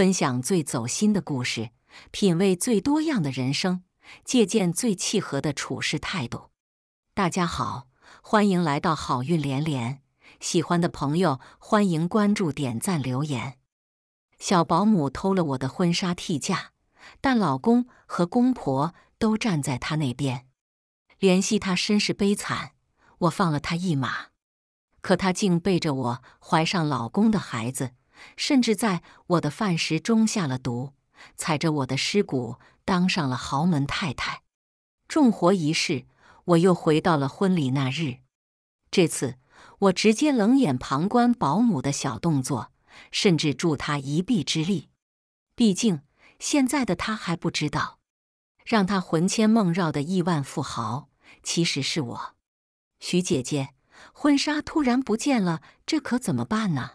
分享最走心的故事，品味最多样的人生，借鉴最契合的处事态度。大家好，欢迎来到好运连连。喜欢的朋友，欢迎关注、点赞、留言。小保姆偷了我的婚纱替嫁，但老公和公婆都站在她那边，怜惜她身世悲惨，我放了她一马。可她竟背着我怀上老公的孩子。甚至在我的饭食中下了毒，踩着我的尸骨当上了豪门太太，重活一世，我又回到了婚礼那日。这次我直接冷眼旁观保姆的小动作，甚至助她一臂之力。毕竟现在的她还不知道，让她魂牵梦绕的亿万富豪其实是我。徐姐姐，婚纱突然不见了，这可怎么办呢？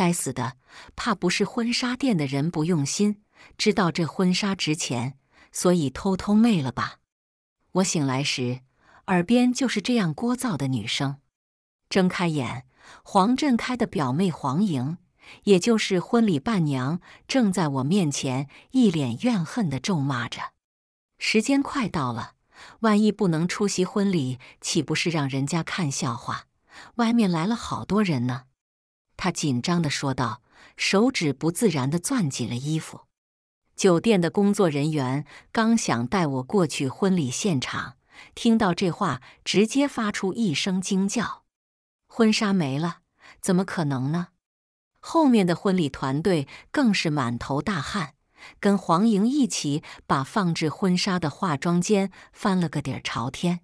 该死的，怕不是婚纱店的人不用心，知道这婚纱值钱，所以偷偷卖了吧？我醒来时，耳边就是这样聒噪的女声。睁开眼，黄振开的表妹黄莹，也就是婚礼伴娘，正在我面前一脸怨恨的咒骂着。时间快到了，万一不能出席婚礼，岂不是让人家看笑话？外面来了好多人呢。他紧张的说道，手指不自然的攥紧了衣服。酒店的工作人员刚想带我过去婚礼现场，听到这话，直接发出一声惊叫：“婚纱没了？怎么可能呢？”后面的婚礼团队更是满头大汗，跟黄莹一起把放置婚纱的化妆间翻了个底儿朝天。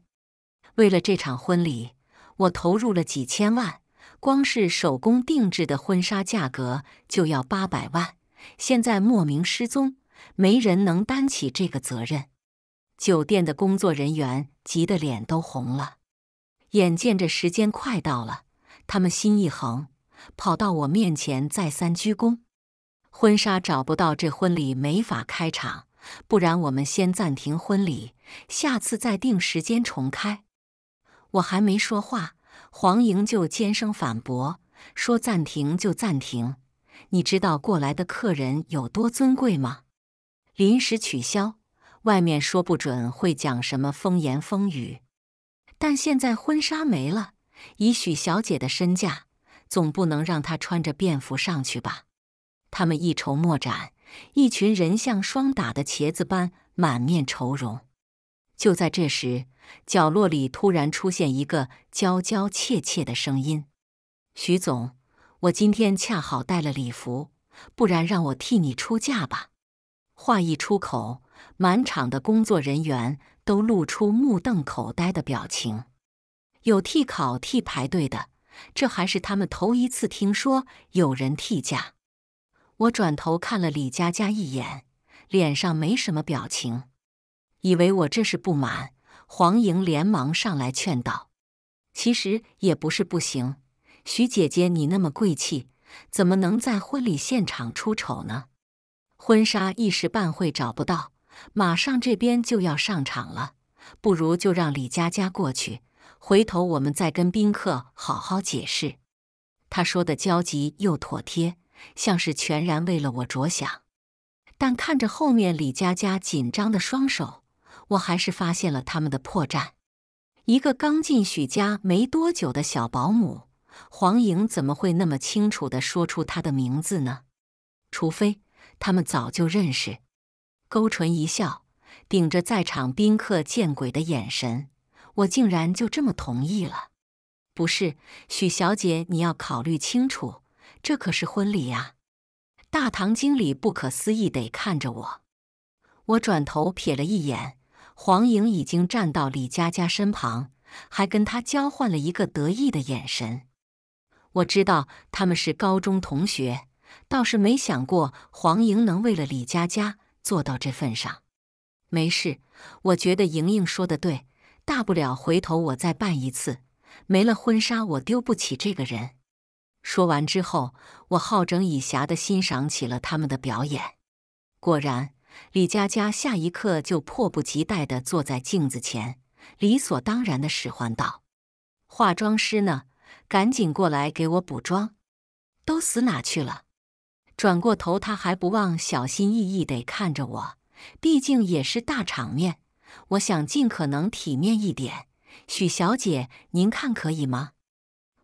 为了这场婚礼，我投入了几千万。光是手工定制的婚纱价格就要八百万，现在莫名失踪，没人能担起这个责任。酒店的工作人员急得脸都红了，眼见着时间快到了，他们心一横，跑到我面前再三鞠躬。婚纱找不到，这婚礼没法开场，不然我们先暂停婚礼，下次再定时间重开。我还没说话。黄莹就尖声反驳说：“暂停就暂停，你知道过来的客人有多尊贵吗？临时取消，外面说不准会讲什么风言风语。但现在婚纱没了，以许小姐的身价，总不能让她穿着便服上去吧？”他们一筹莫展，一群人像霜打的茄子般满面愁容。就在这时，角落里突然出现一个娇娇怯怯的声音：“徐总，我今天恰好带了礼服，不然让我替你出嫁吧。”话一出口，满场的工作人员都露出目瞪口呆的表情，有替考、替排队的，这还是他们头一次听说有人替嫁。我转头看了李佳佳一眼，脸上没什么表情，以为我这是不满。黄莹连忙上来劝道：“其实也不是不行，徐姐姐你那么贵气，怎么能在婚礼现场出丑呢？婚纱一时半会找不到，马上这边就要上场了，不如就让李佳佳过去，回头我们再跟宾客好好解释。”她说的焦急又妥帖，像是全然为了我着想，但看着后面李佳佳紧张的双手。我还是发现了他们的破绽。一个刚进许家没多久的小保姆黄莹，怎么会那么清楚的说出他的名字呢？除非他们早就认识。勾唇一笑，顶着在场宾客见鬼的眼神，我竟然就这么同意了。不是，许小姐，你要考虑清楚，这可是婚礼呀！大堂经理不可思议地看着我，我转头瞥了一眼。黄莹已经站到李佳佳身旁，还跟她交换了一个得意的眼神。我知道他们是高中同学，倒是没想过黄莹能为了李佳佳做到这份上。没事，我觉得莹莹说的对，大不了回头我再办一次。没了婚纱，我丢不起这个人。说完之后，我好整以暇的欣赏起了他们的表演，果然。李佳佳下一刻就迫不及待地坐在镜子前，理所当然地使唤道：“化妆师呢？赶紧过来给我补妆，都死哪去了？”转过头，他还不忘小心翼翼地看着我，毕竟也是大场面，我想尽可能体面一点。许小姐，您看可以吗？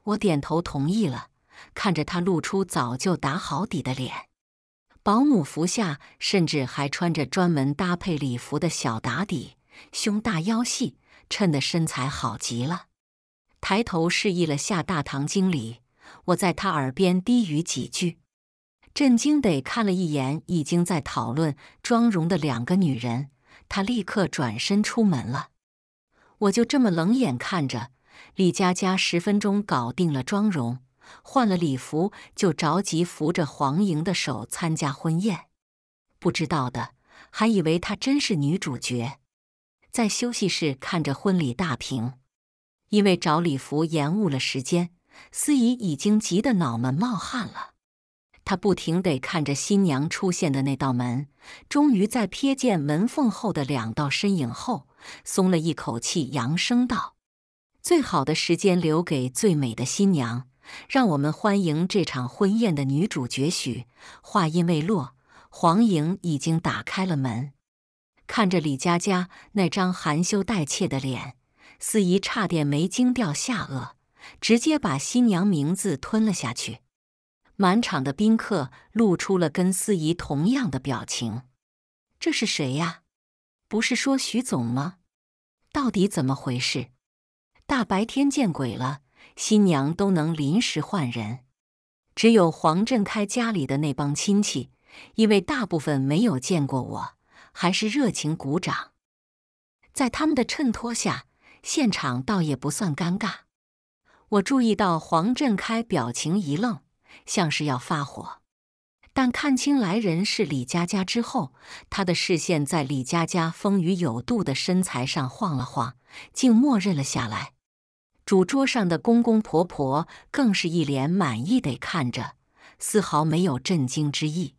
我点头同意了，看着她露出早就打好底的脸。保姆服下，甚至还穿着专门搭配礼服的小打底，胸大腰细，衬得身材好极了。抬头示意了下大堂经理，我在他耳边低语几句，震惊得看了一眼已经在讨论妆容的两个女人，他立刻转身出门了。我就这么冷眼看着李佳佳十分钟搞定了妆容。换了礼服，就着急扶着黄莹的手参加婚宴，不知道的还以为她真是女主角。在休息室看着婚礼大屏，因为找礼服延误了时间，司仪已经急得脑门冒汗了。他不停地看着新娘出现的那道门，终于在瞥见门缝后的两道身影后，松了一口气，扬声道：“最好的时间留给最美的新娘。”让我们欢迎这场婚宴的女主角许。话音未落，黄莹已经打开了门，看着李佳佳那张含羞带怯的脸，司仪差点没惊掉下颚，直接把新娘名字吞了下去。满场的宾客露出了跟司仪同样的表情：“这是谁呀？不是说徐总吗？到底怎么回事？大白天见鬼了！”新娘都能临时换人，只有黄振开家里的那帮亲戚，因为大部分没有见过我，还是热情鼓掌。在他们的衬托下，现场倒也不算尴尬。我注意到黄振开表情一愣，像是要发火，但看清来人是李佳佳之后，他的视线在李佳佳丰腴有度的身材上晃了晃，竟默认了下来。主桌上的公公婆婆更是一脸满意的看着，丝毫没有震惊之意。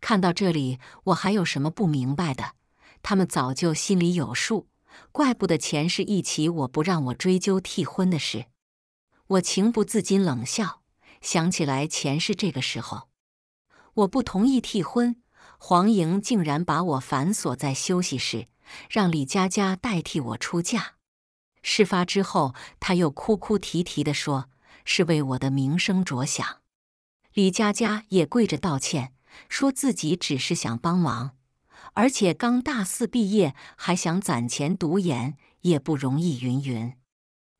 看到这里，我还有什么不明白的？他们早就心里有数，怪不得前世一起我不让我追究替婚的事。我情不自禁冷笑，想起来前世这个时候，我不同意替婚，黄莹竟然把我反锁在休息室，让李佳佳代替我出嫁。事发之后，他又哭哭啼啼的说：“是为我的名声着想。”李佳佳也跪着道歉，说自己只是想帮忙，而且刚大四毕业，还想攒钱读研，也不容易。云云，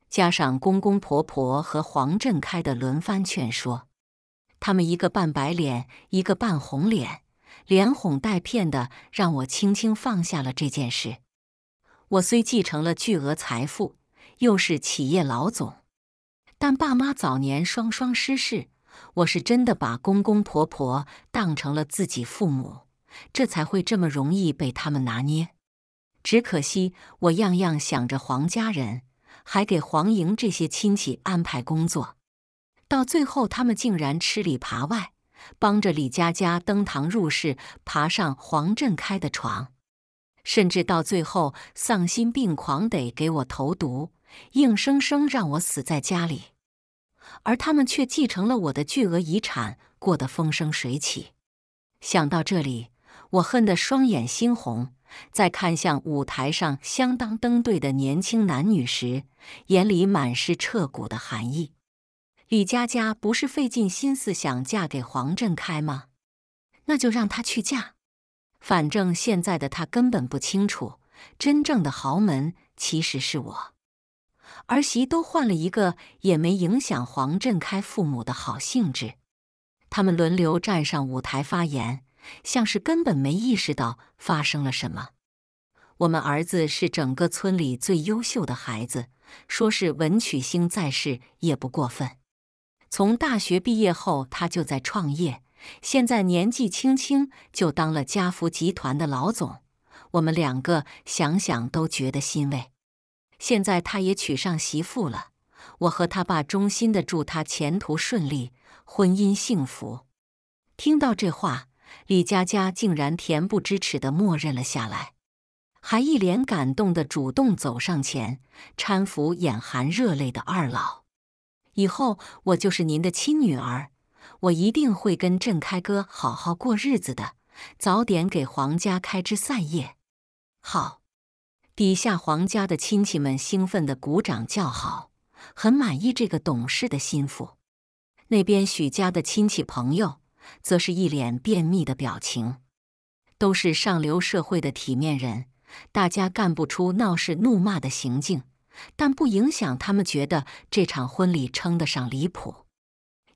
加上公公婆婆和黄振开的轮番劝说，他们一个扮白脸，一个扮红脸，连哄带骗的，让我轻轻放下了这件事。我虽继承了巨额财富，又是企业老总，但爸妈早年双双失事，我是真的把公公婆婆当成了自己父母，这才会这么容易被他们拿捏。只可惜我样样想着黄家人，还给黄莹这些亲戚安排工作，到最后他们竟然吃里扒外，帮着李佳佳登堂入室，爬上黄振开的床。甚至到最后丧心病狂，得给我投毒，硬生生让我死在家里，而他们却继承了我的巨额遗产，过得风生水起。想到这里，我恨得双眼猩红，在看向舞台上相当登对的年轻男女时，眼里满是彻骨的寒意。李佳佳不是费尽心思想嫁给黄振开吗？那就让他去嫁。反正现在的他根本不清楚，真正的豪门其实是我儿媳都换了一个也没影响黄振开父母的好兴致。他们轮流站上舞台发言，像是根本没意识到发生了什么。我们儿子是整个村里最优秀的孩子，说是文曲星在世也不过分。从大学毕业后，他就在创业。现在年纪轻轻就当了家福集团的老总，我们两个想想都觉得欣慰。现在他也娶上媳妇了，我和他爸衷心的祝他前途顺利，婚姻幸福。听到这话，李佳佳竟然恬不知耻的默认了下来，还一脸感动的主动走上前，搀扶眼含热泪的二老。以后我就是您的亲女儿。我一定会跟振开哥好好过日子的，早点给黄家开枝散叶。好，底下黄家的亲戚们兴奋的鼓掌叫好，很满意这个懂事的心腹。那边许家的亲戚朋友则是一脸便秘的表情。都是上流社会的体面人，大家干不出闹事怒骂的行径，但不影响他们觉得这场婚礼称得上离谱。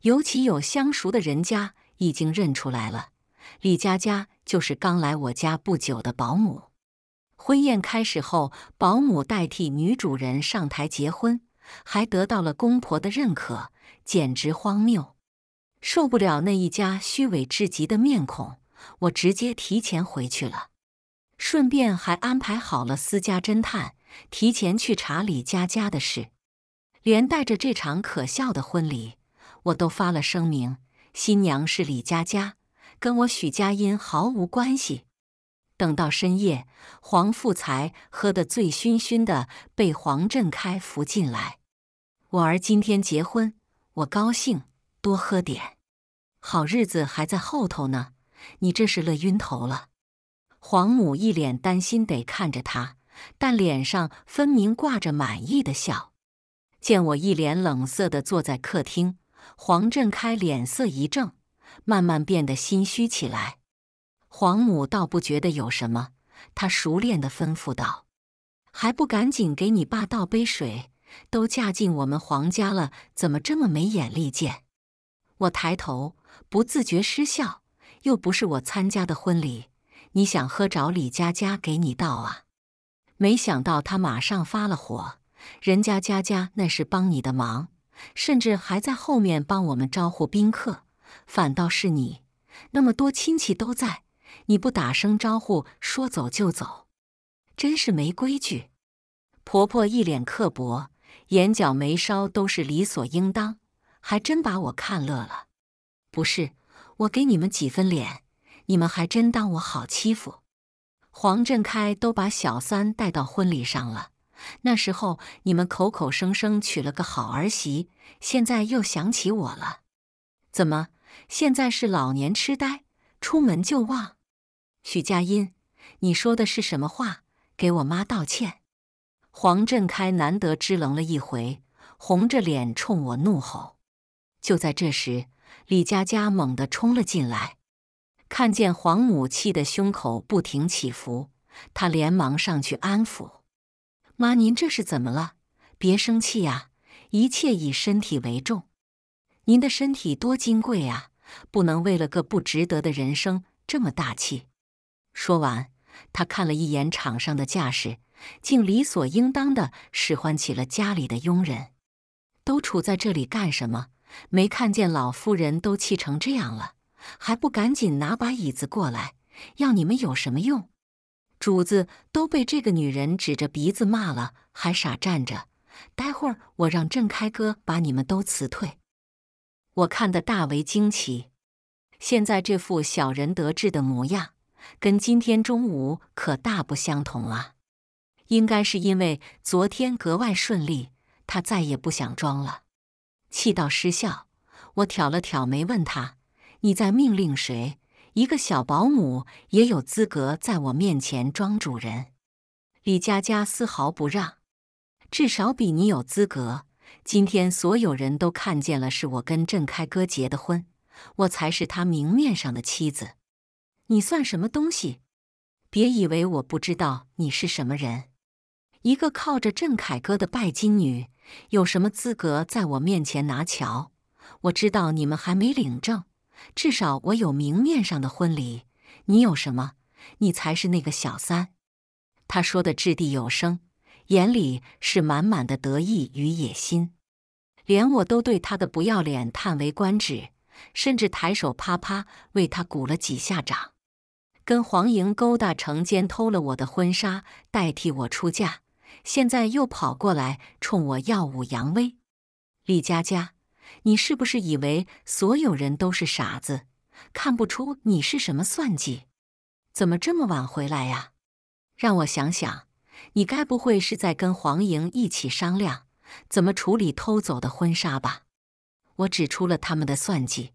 尤其有相熟的人家已经认出来了，李佳佳就是刚来我家不久的保姆。婚宴开始后，保姆代替女主人上台结婚，还得到了公婆的认可，简直荒谬。受不了那一家虚伪至极的面孔，我直接提前回去了，顺便还安排好了私家侦探提前去查李佳佳的事，连带着这场可笑的婚礼。我都发了声明，新娘是李佳佳，跟我许佳音毫无关系。等到深夜，黄富才喝得醉醺醺的，被黄振开扶进来。我儿今天结婚，我高兴，多喝点，好日子还在后头呢。你这是乐晕头了。黄母一脸担心得看着他，但脸上分明挂着满意的笑。见我一脸冷色的坐在客厅。黄振开脸色一怔，慢慢变得心虚起来。黄母倒不觉得有什么，她熟练地吩咐道：“还不赶紧给你爸倒杯水？都嫁进我们黄家了，怎么这么没眼力见？”我抬头，不自觉失笑：“又不是我参加的婚礼，你想喝找李佳佳给你倒啊？”没想到她马上发了火：“人家佳佳那是帮你的忙。”甚至还在后面帮我们招呼宾客，反倒是你，那么多亲戚都在，你不打声招呼，说走就走，真是没规矩。婆婆一脸刻薄，眼角眉梢都是理所应当，还真把我看乐了。不是我给你们几分脸，你们还真当我好欺负。黄振开都把小三带到婚礼上了。那时候你们口口声声娶了个好儿媳，现在又想起我了？怎么现在是老年痴呆，出门就忘？许佳音，你说的是什么话？给我妈道歉！黄振开难得支棱了一回，红着脸冲我怒吼。就在这时，李佳佳猛地冲了进来，看见黄母气得胸口不停起伏，她连忙上去安抚。妈，您这是怎么了？别生气啊！一切以身体为重。您的身体多金贵啊，不能为了个不值得的人生这么大气。说完，他看了一眼场上的架势，竟理所应当的使唤起了家里的佣人。都杵在这里干什么？没看见老夫人都气成这样了？还不赶紧拿把椅子过来？要你们有什么用？主子都被这个女人指着鼻子骂了，还傻站着。待会儿我让郑开哥把你们都辞退。我看得大为惊奇，现在这副小人得志的模样，跟今天中午可大不相同啊。应该是因为昨天格外顺利，他再也不想装了。气到失笑，我挑了挑眉问他：“你在命令谁？”一个小保姆也有资格在我面前装主人？李佳佳丝毫不让，至少比你有资格。今天所有人都看见了，是我跟郑开哥结的婚，我才是他明面上的妻子。你算什么东西？别以为我不知道你是什么人，一个靠着郑凯哥的拜金女，有什么资格在我面前拿桥？我知道你们还没领证。至少我有明面上的婚礼，你有什么？你才是那个小三。他说的掷地有声，眼里是满满的得意与野心，连我都对他的不要脸叹为观止，甚至抬手啪啪为他鼓了几下掌。跟黄莹勾搭成奸，偷了我的婚纱，代替我出嫁，现在又跑过来冲我耀武扬威，李佳佳。你是不是以为所有人都是傻子，看不出你是什么算计？怎么这么晚回来呀？让我想想，你该不会是在跟黄莹一起商量怎么处理偷走的婚纱吧？我指出了他们的算计。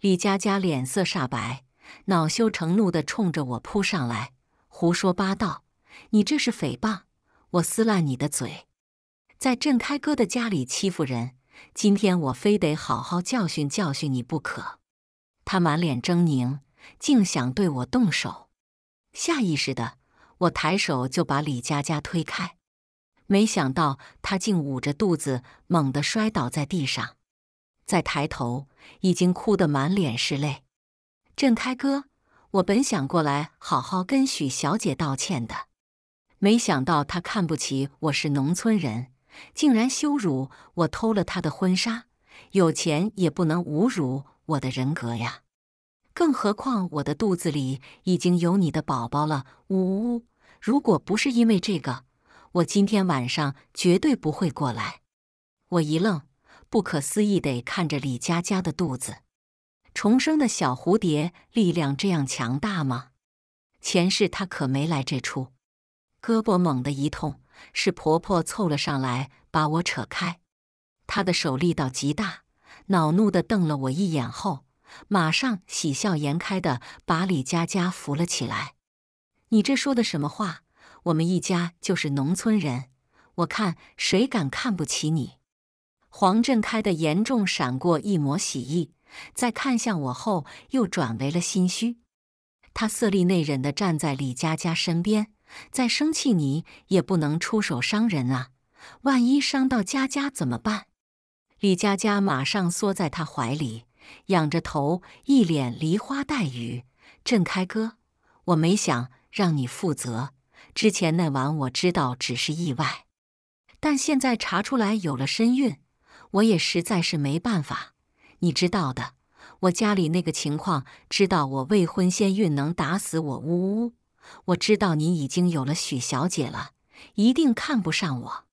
李佳佳脸色煞白，恼羞成怒地冲着我扑上来：“胡说八道！你这是诽谤！我撕烂你的嘴！在郑开哥的家里欺负人！”今天我非得好好教训教训你不可！他满脸狰狞，竟想对我动手。下意识的，我抬手就把李佳佳推开。没想到他竟捂着肚子，猛地摔倒在地上。再抬头，已经哭得满脸是泪。郑开哥，我本想过来好好跟许小姐道歉的，没想到她看不起我是农村人。竟然羞辱我偷了他的婚纱，有钱也不能侮辱我的人格呀！更何况我的肚子里已经有你的宝宝了。呜呜！如果不是因为这个，我今天晚上绝对不会过来。我一愣，不可思议地看着李佳佳的肚子，重生的小蝴蝶力量这样强大吗？前世她可没来这出。胳膊猛地一痛。是婆婆凑了上来，把我扯开。她的手力道极大，恼怒的瞪了我一眼后，马上喜笑颜开的把李佳佳扶了起来。你这说的什么话？我们一家就是农村人，我看谁敢看不起你。黄振开的严重闪过一抹喜意，在看向我后又转为了心虚。他色厉内荏的站在李佳佳身边。再生气，你也不能出手伤人啊！万一伤到佳佳怎么办？李佳佳马上缩在他怀里，仰着头，一脸梨花带雨。振开哥，我没想让你负责。之前那晚我知道只是意外，但现在查出来有了身孕，我也实在是没办法。你知道的，我家里那个情况，知道我未婚先孕能打死我？呜呜。我知道你已经有了许小姐了，一定看不上我。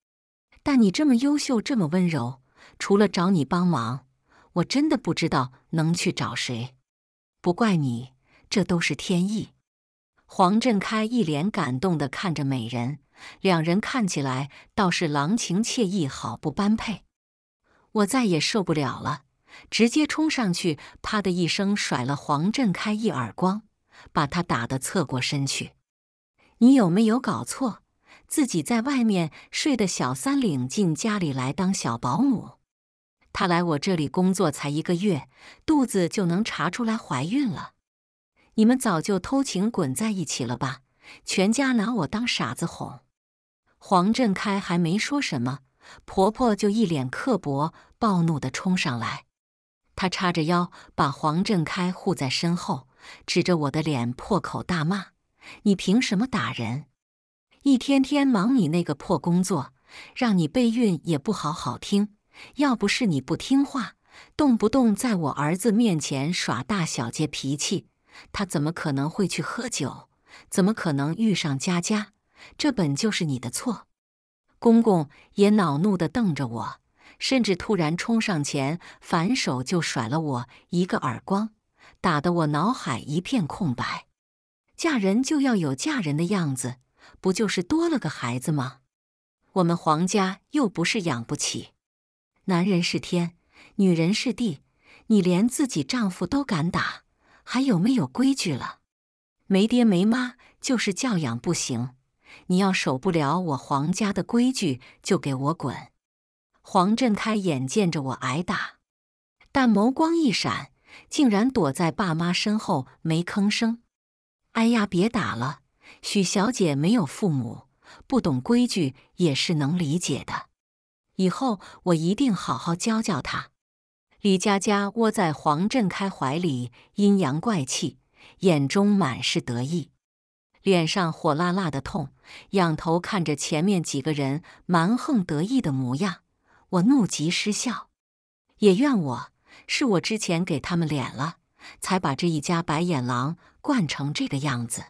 但你这么优秀，这么温柔，除了找你帮忙，我真的不知道能去找谁。不怪你，这都是天意。黄振开一脸感动地看着美人，两人看起来倒是郎情妾意，好不般配。我再也受不了了，直接冲上去，啪的一声甩了黄振开一耳光。把他打得侧过身去。你有没有搞错？自己在外面睡的小三领进家里来当小保姆？她来我这里工作才一个月，肚子就能查出来怀孕了？你们早就偷情滚在一起了吧？全家拿我当傻子哄？黄振开还没说什么，婆婆就一脸刻薄、暴怒地冲上来。她叉着腰，把黄振开护在身后。指着我的脸破口大骂：“你凭什么打人？一天天忙你那个破工作，让你备孕也不好好听。要不是你不听话，动不动在我儿子面前耍大小姐脾气，他怎么可能会去喝酒？怎么可能遇上佳佳？这本就是你的错。”公公也恼怒地瞪着我，甚至突然冲上前，反手就甩了我一个耳光。打得我脑海一片空白。嫁人就要有嫁人的样子，不就是多了个孩子吗？我们黄家又不是养不起。男人是天，女人是地。你连自己丈夫都敢打，还有没有规矩了？没爹没妈就是教养不行。你要守不了我黄家的规矩，就给我滚！黄振开眼见着我挨打，但眸光一闪。竟然躲在爸妈身后没吭声！哎呀，别打了！许小姐没有父母，不懂规矩也是能理解的。以后我一定好好教教她。李佳佳窝在黄振开怀里，阴阳怪气，眼中满是得意，脸上火辣辣的痛，仰头看着前面几个人蛮横得意的模样，我怒极失笑，也怨我。是我之前给他们脸了，才把这一家白眼狼惯成这个样子。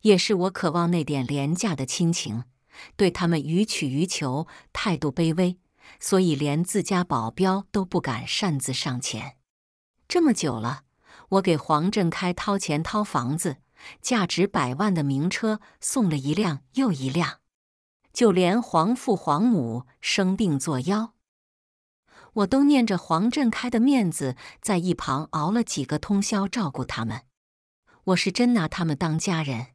也是我渴望那点廉价的亲情，对他们予取予求，态度卑微，所以连自家保镖都不敢擅自上前。这么久了，我给黄振开掏钱掏房子，价值百万的名车送了一辆又一辆，就连黄父黄母生病作妖。我都念着黄振开的面子，在一旁熬了几个通宵照顾他们，我是真拿他们当家人，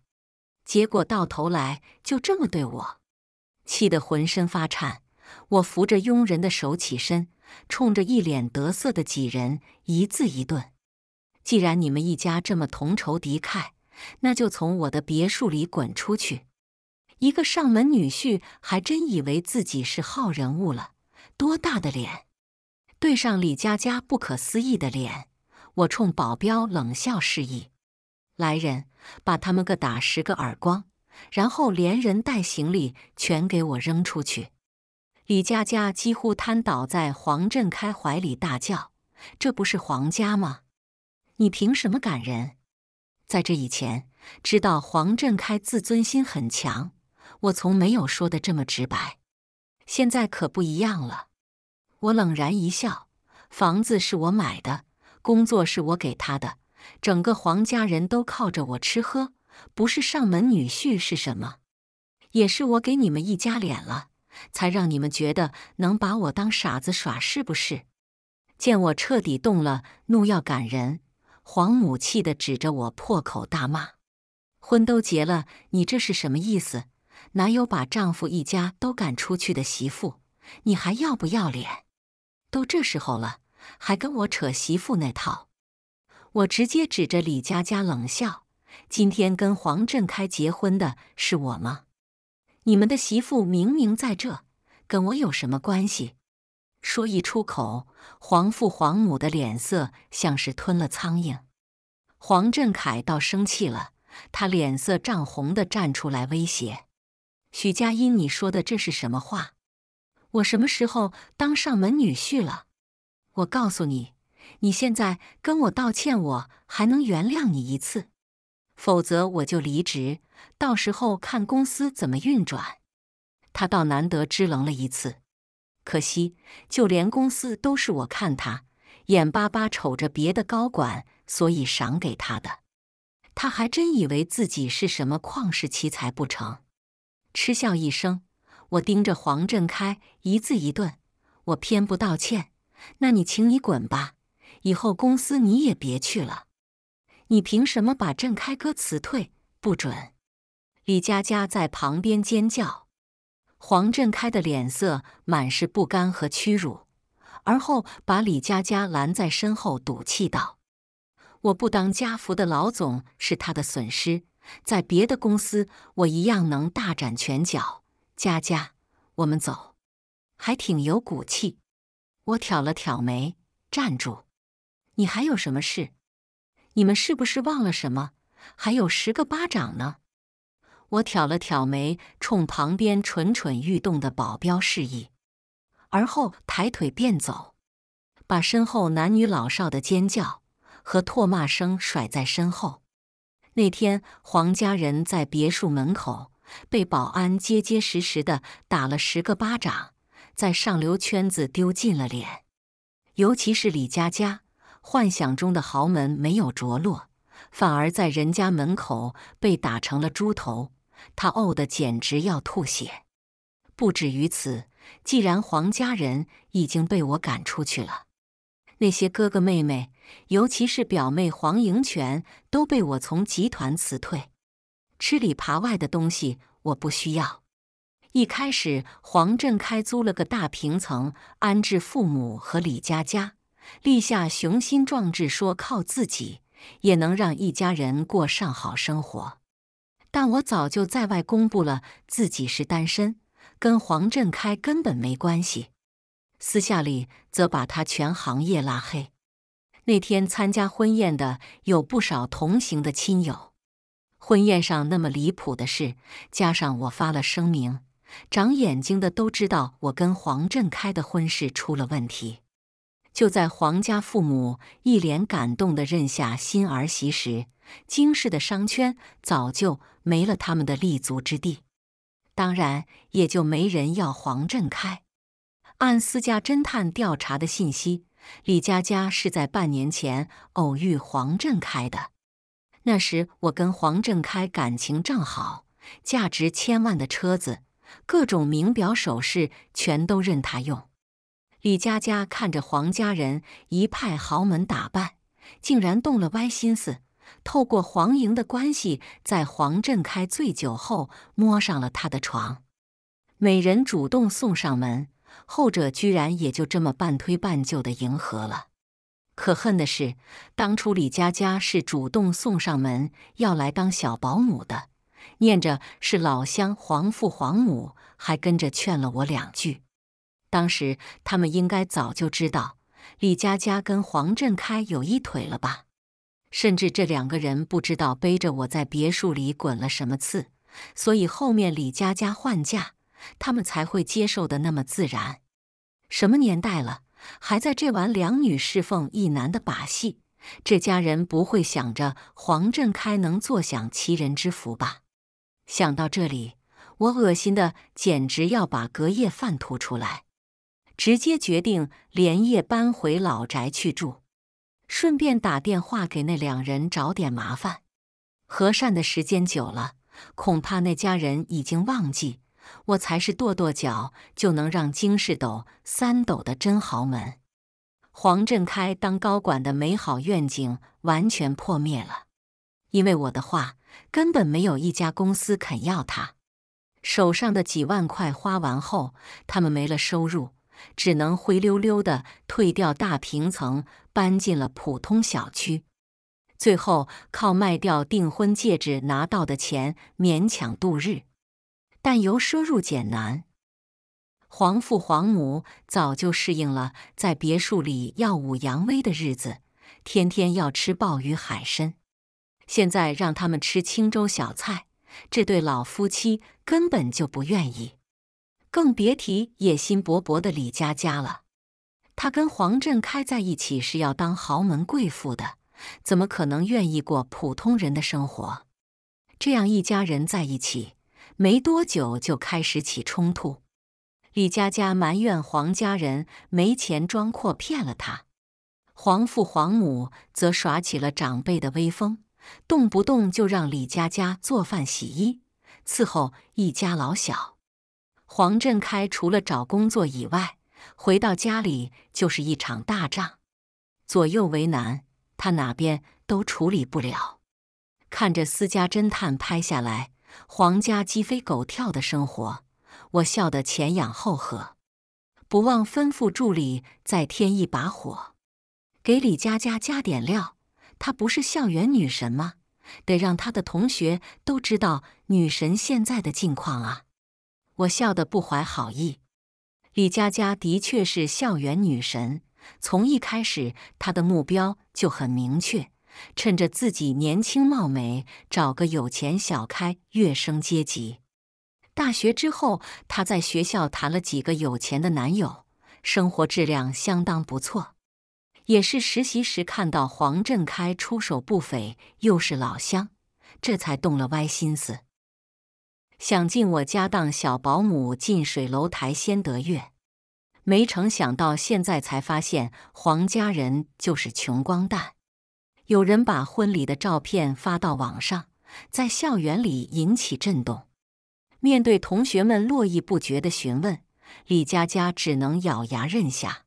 结果到头来就这么对我，气得浑身发颤。我扶着佣人的手起身，冲着一脸得瑟的几人一字一顿：“既然你们一家这么同仇敌忾，那就从我的别墅里滚出去！一个上门女婿还真以为自己是好人物了，多大的脸！”对上李佳佳不可思议的脸，我冲保镖冷笑示意：“来人，把他们个打十个耳光，然后连人带行李全给我扔出去！”李佳佳几乎瘫倒在黄振开怀里大叫：“这不是黄家吗？你凭什么赶人？”在这以前，知道黄振开自尊心很强，我从没有说的这么直白。现在可不一样了。我冷然一笑，房子是我买的，工作是我给他的，整个黄家人都靠着我吃喝，不是上门女婿是什么？也是我给你们一家脸了，才让你们觉得能把我当傻子耍，是不是？见我彻底动了怒，要赶人，黄母气得指着我破口大骂：“婚都结了，你这是什么意思？哪有把丈夫一家都赶出去的媳妇？你还要不要脸？”都这时候了，还跟我扯媳妇那套！我直接指着李佳佳冷笑：“今天跟黄振开结婚的是我吗？你们的媳妇明明在这，跟我有什么关系？”说一出口，黄父黄母的脸色像是吞了苍蝇。黄振凯倒生气了，他脸色涨红的站出来威胁：“许佳音，你说的这是什么话？”我什么时候当上门女婿了？我告诉你，你现在跟我道歉，我还能原谅你一次，否则我就离职，到时候看公司怎么运转。他倒难得支棱了一次，可惜就连公司都是我看他眼巴巴瞅着别的高管，所以赏给他的。他还真以为自己是什么旷世奇才不成？嗤笑一声。我盯着黄振开，一字一顿：“我偏不道歉。那你，请你滚吧！以后公司你也别去了。你凭什么把振开哥辞退？不准！”李佳佳在旁边尖叫。黄振开的脸色满是不甘和屈辱，而后把李佳佳拦在身后，赌气道：“我不当家福的老总是他的损失，在别的公司我一样能大展拳脚。”佳佳，我们走，还挺有骨气。我挑了挑眉，站住！你还有什么事？你们是不是忘了什么？还有十个巴掌呢！我挑了挑眉，冲旁边蠢蠢欲动的保镖示意，而后抬腿便走，把身后男女老少的尖叫和唾骂声甩在身后。那天黄家人在别墅门口。被保安结结实实的打了十个巴掌，在上流圈子丢尽了脸。尤其是李佳佳，幻想中的豪门没有着落，反而在人家门口被打成了猪头，她呕得简直要吐血。不止于此，既然黄家人已经被我赶出去了，那些哥哥妹妹，尤其是表妹黄莹泉，都被我从集团辞退。吃里扒外的东西我不需要。一开始，黄振开租了个大平层安置父母和李佳佳，立下雄心壮志，说靠自己也能让一家人过上好生活。但我早就在外公布了自己是单身，跟黄振开根本没关系。私下里则把他全行业拉黑。那天参加婚宴的有不少同行的亲友。婚宴上那么离谱的事，加上我发了声明，长眼睛的都知道我跟黄振开的婚事出了问题。就在黄家父母一脸感动的认下新儿媳时，京市的商圈早就没了他们的立足之地，当然也就没人要黄振开。按私家侦探调查的信息，李佳佳是在半年前偶遇黄振开的。那时我跟黄振开感情正好，价值千万的车子、各种名表首饰全都任他用。李佳佳看着黄家人一派豪门打扮，竟然动了歪心思，透过黄莹的关系，在黄振开醉酒后摸上了他的床。美人主动送上门，后者居然也就这么半推半就的迎合了。可恨的是，当初李佳佳是主动送上门要来当小保姆的，念着是老乡，黄父黄母还跟着劝了我两句。当时他们应该早就知道李佳佳跟黄振开有一腿了吧？甚至这两个人不知道背着我在别墅里滚了什么次，所以后面李佳佳换嫁，他们才会接受的那么自然。什么年代了？还在这玩两女侍奉一男的把戏，这家人不会想着黄振开能坐享其人之福吧？想到这里，我恶心的简直要把隔夜饭吐出来，直接决定连夜搬回老宅去住，顺便打电话给那两人找点麻烦。和善的时间久了，恐怕那家人已经忘记。我才是跺跺脚就能让京世抖三抖的真豪门。黄振开当高管的美好愿景完全破灭了，因为我的话根本没有一家公司肯要他。手上的几万块花完后，他们没了收入，只能灰溜溜的退掉大平层，搬进了普通小区。最后靠卖掉订婚戒指拿到的钱勉强度日。但由奢入俭难。黄父黄母早就适应了在别墅里耀武扬威的日子，天天要吃鲍鱼海参。现在让他们吃清粥小菜，这对老夫妻根本就不愿意。更别提野心勃勃的李佳佳了，她跟黄振开在一起是要当豪门贵妇的，怎么可能愿意过普通人的生活？这样一家人在一起。没多久就开始起冲突，李佳佳埋怨黄家人没钱装阔骗了她，黄父黄母则耍起了长辈的威风，动不动就让李佳佳做饭洗衣，伺候一家老小。黄振开除了找工作以外，回到家里就是一场大仗，左右为难，他哪边都处理不了。看着私家侦探拍下来。皇家鸡飞狗跳的生活，我笑得前仰后合，不忘吩咐助理再添一把火，给李佳佳加点料。她不是校园女神吗？得让她的同学都知道女神现在的近况啊！我笑得不怀好意。李佳佳的确是校园女神，从一开始她的目标就很明确。趁着自己年轻貌美，找个有钱小开，跃升阶级。大学之后，她在学校谈了几个有钱的男友，生活质量相当不错。也是实习时看到黄振开出手不菲，又是老乡，这才动了歪心思，想进我家当小保姆。近水楼台先得月，没成想到现在才发现黄家人就是穷光蛋。有人把婚礼的照片发到网上，在校园里引起震动。面对同学们络绎不绝的询问，李佳佳只能咬牙认下。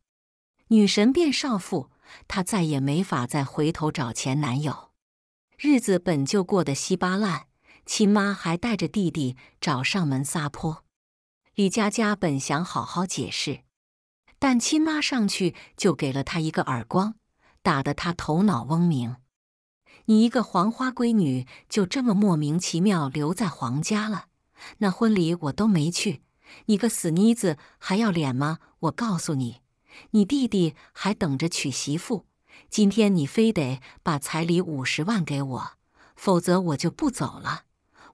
女神变少妇，她再也没法再回头找前男友。日子本就过得稀巴烂，亲妈还带着弟弟找上门撒泼。李佳佳本想好好解释，但亲妈上去就给了她一个耳光。打得他头脑嗡鸣，你一个黄花闺女就这么莫名其妙留在黄家了？那婚礼我都没去，你个死妮子还要脸吗？我告诉你，你弟弟还等着娶媳妇，今天你非得把彩礼五十万给我，否则我就不走了。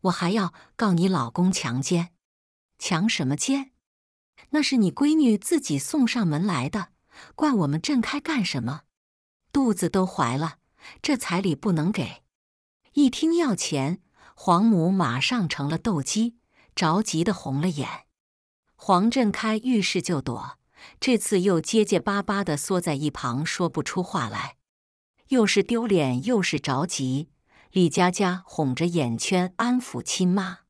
我还要告你老公强奸，强什么奸？那是你闺女自己送上门来的，怪我们震开干什么？肚子都怀了，这彩礼不能给。一听要钱，黄母马上成了斗鸡，着急的红了眼。黄振开遇事就躲，这次又结结巴巴的缩在一旁，说不出话来。又是丢脸，又是着急。李佳佳哄着眼圈，安抚亲妈。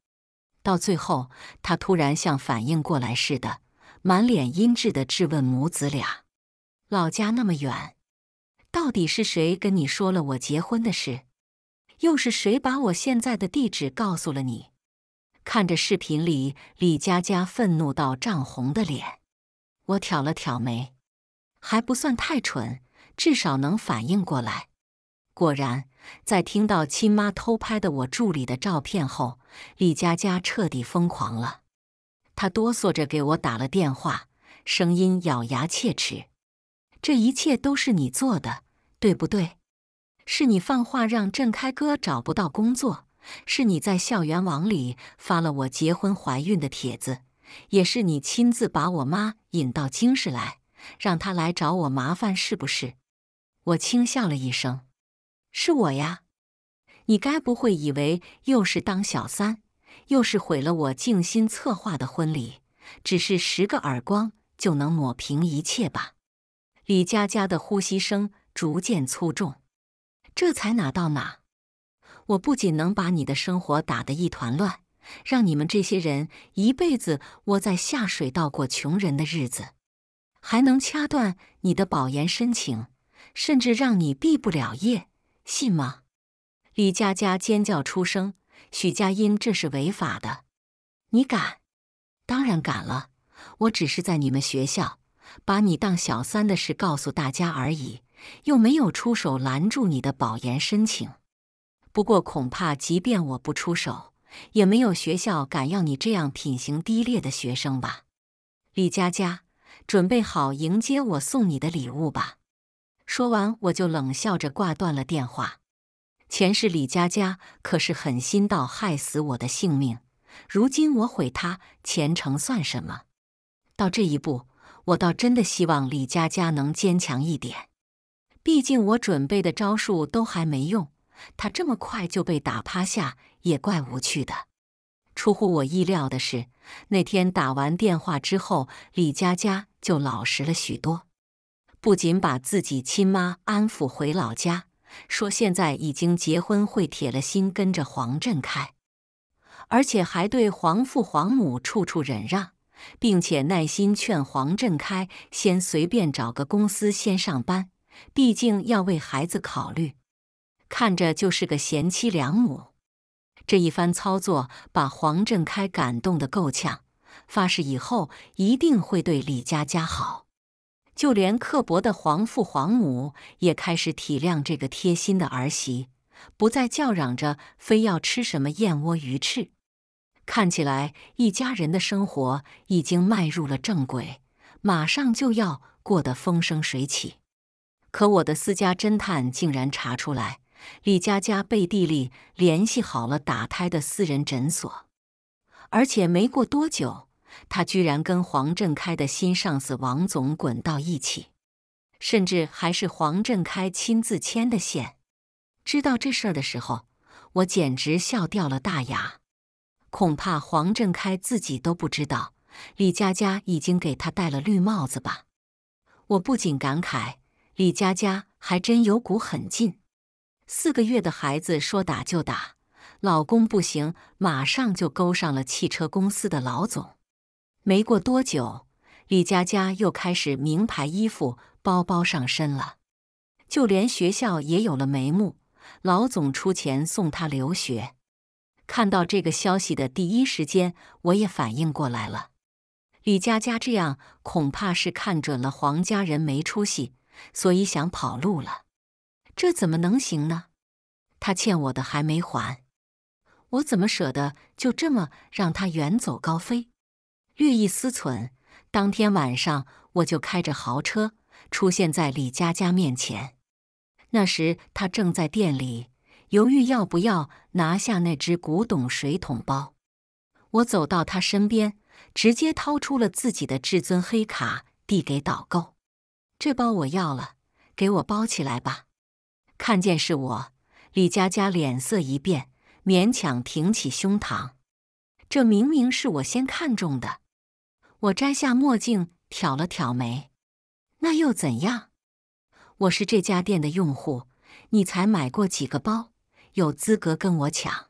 到最后，她突然像反应过来似的，满脸阴鸷的质问母子俩：“老家那么远。”到底是谁跟你说了我结婚的事？又是谁把我现在的地址告诉了你？看着视频里李佳佳愤怒到涨红的脸，我挑了挑眉，还不算太蠢，至少能反应过来。果然，在听到亲妈偷拍的我助理的照片后，李佳佳彻底疯狂了。她哆嗦着给我打了电话，声音咬牙切齿。这一切都是你做的，对不对？是你放话让郑开哥找不到工作，是你在校园网里发了我结婚怀孕的帖子，也是你亲自把我妈引到京市来，让她来找我麻烦，是不是？我轻笑了一声：“是我呀，你该不会以为又是当小三，又是毁了我静心策划的婚礼，只是十个耳光就能抹平一切吧？”李佳佳的呼吸声逐渐粗重，这才哪到哪？我不仅能把你的生活打得一团乱，让你们这些人一辈子窝在下水道过穷人的日子，还能掐断你的保研申请，甚至让你毕不了业，信吗？李佳佳尖叫出声：“许佳音，这是违法的！你敢？当然敢了！我只是在你们学校。”把你当小三的事告诉大家而已，又没有出手拦住你的保研申请。不过恐怕，即便我不出手，也没有学校敢要你这样品行低劣的学生吧？李佳佳，准备好迎接我送你的礼物吧！说完，我就冷笑着挂断了电话。前世李佳佳可是狠心到害死我的性命，如今我毁他前程算什么？到这一步。我倒真的希望李佳佳能坚强一点，毕竟我准备的招数都还没用，她这么快就被打趴下也怪无趣的。出乎我意料的是，那天打完电话之后，李佳佳就老实了许多，不仅把自己亲妈安抚回老家，说现在已经结婚，会铁了心跟着黄振开，而且还对黄父黄母处处忍让。并且耐心劝黄振开先随便找个公司先上班，毕竟要为孩子考虑。看着就是个贤妻良母。这一番操作把黄振开感动得够呛，发誓以后一定会对李佳佳好。就连刻薄的黄父黄母也开始体谅这个贴心的儿媳，不再叫嚷着非要吃什么燕窝鱼翅。看起来一家人的生活已经迈入了正轨，马上就要过得风生水起。可我的私家侦探竟然查出来，李佳佳背地里联系好了打胎的私人诊所，而且没过多久，她居然跟黄振开的新上司王总滚到一起，甚至还是黄振开亲自牵的线。知道这事儿的时候，我简直笑掉了大牙。恐怕黄振开自己都不知道，李佳佳已经给他戴了绿帽子吧。我不仅感慨，李佳佳还真有股狠劲。四个月的孩子说打就打，老公不行，马上就勾上了汽车公司的老总。没过多久，李佳佳又开始名牌衣服、包包上身了，就连学校也有了眉目，老总出钱送她留学。看到这个消息的第一时间，我也反应过来了。李佳佳这样，恐怕是看准了黄家人没出息，所以想跑路了。这怎么能行呢？他欠我的还没还，我怎么舍得就这么让他远走高飞？略一思忖，当天晚上我就开着豪车出现在李佳佳面前。那时他正在店里。犹豫要不要拿下那只古董水桶包，我走到他身边，直接掏出了自己的至尊黑卡，递给导购：“这包我要了，给我包起来吧。”看见是我，李佳佳脸色一变，勉强挺起胸膛：“这明明是我先看中的。”我摘下墨镜，挑了挑眉：“那又怎样？我是这家店的用户，你才买过几个包？”有资格跟我抢？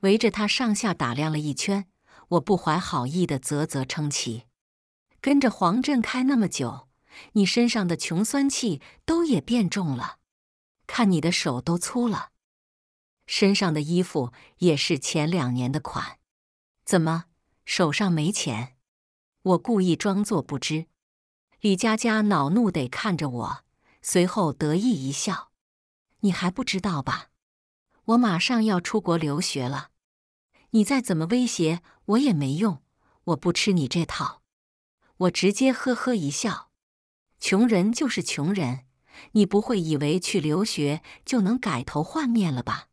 围着他上下打量了一圈，我不怀好意的啧啧称奇。跟着黄振开那么久，你身上的穷酸气都也变重了，看你的手都粗了，身上的衣服也是前两年的款。怎么手上没钱？我故意装作不知。李佳佳恼怒地看着我，随后得意一笑：“你还不知道吧？”我马上要出国留学了，你再怎么威胁我也没用，我不吃你这套。我直接呵呵一笑，穷人就是穷人，你不会以为去留学就能改头换面了吧？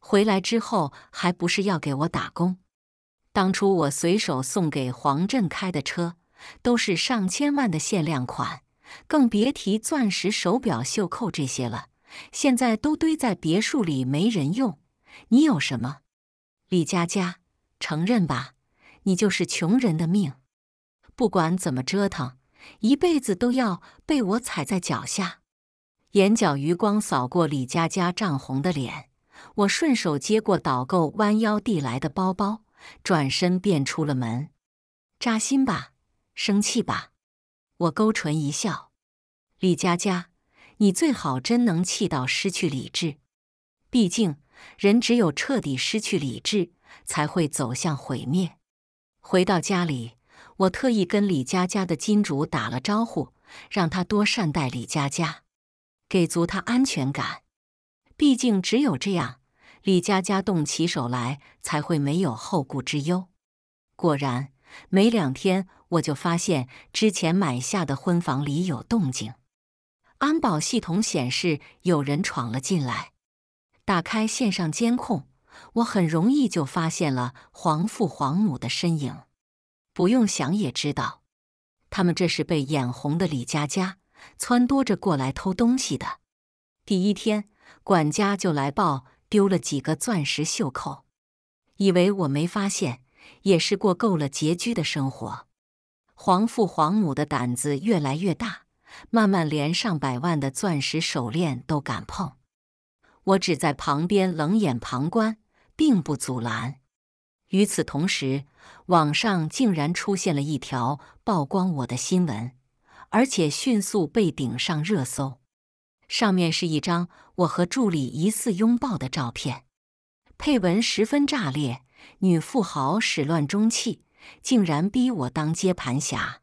回来之后还不是要给我打工？当初我随手送给黄振开的车都是上千万的限量款，更别提钻石手表、袖扣这些了。现在都堆在别墅里，没人用。你有什么？李佳佳，承认吧，你就是穷人的命。不管怎么折腾，一辈子都要被我踩在脚下。眼角余光扫过李佳佳涨红的脸，我顺手接过导购弯腰递来的包包，转身便出了门。扎心吧，生气吧，我勾唇一笑。李佳佳。你最好真能气到失去理智，毕竟人只有彻底失去理智，才会走向毁灭。回到家里，我特意跟李佳佳的金主打了招呼，让他多善待李佳佳，给足她安全感。毕竟只有这样，李佳佳动起手来才会没有后顾之忧。果然，没两天，我就发现之前买下的婚房里有动静。安保系统显示有人闯了进来，打开线上监控，我很容易就发现了黄父黄母的身影。不用想也知道，他们这是被眼红的李佳佳撺掇着过来偷东西的。第一天，管家就来报丢了几个钻石袖扣，以为我没发现，也是过够了拮据的生活。黄父黄母的胆子越来越大。慢慢连上百万的钻石手链都敢碰，我只在旁边冷眼旁观，并不阻拦。与此同时，网上竟然出现了一条曝光我的新闻，而且迅速被顶上热搜。上面是一张我和助理疑似拥抱的照片，配文十分炸裂：“女富豪始乱终弃，竟然逼我当接盘侠。”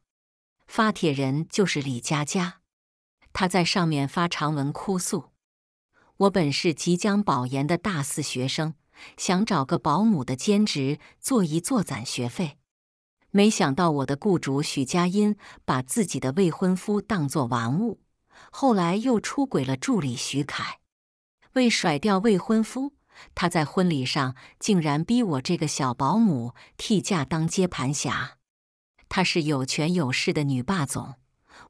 发帖人就是李佳佳，她在上面发长文哭诉：“我本是即将保研的大四学生，想找个保姆的兼职做一做攒学费。没想到我的雇主许佳音把自己的未婚夫当作玩物，后来又出轨了助理许凯。为甩掉未婚夫，他在婚礼上竟然逼我这个小保姆替嫁当接盘侠。”她是有权有势的女霸总，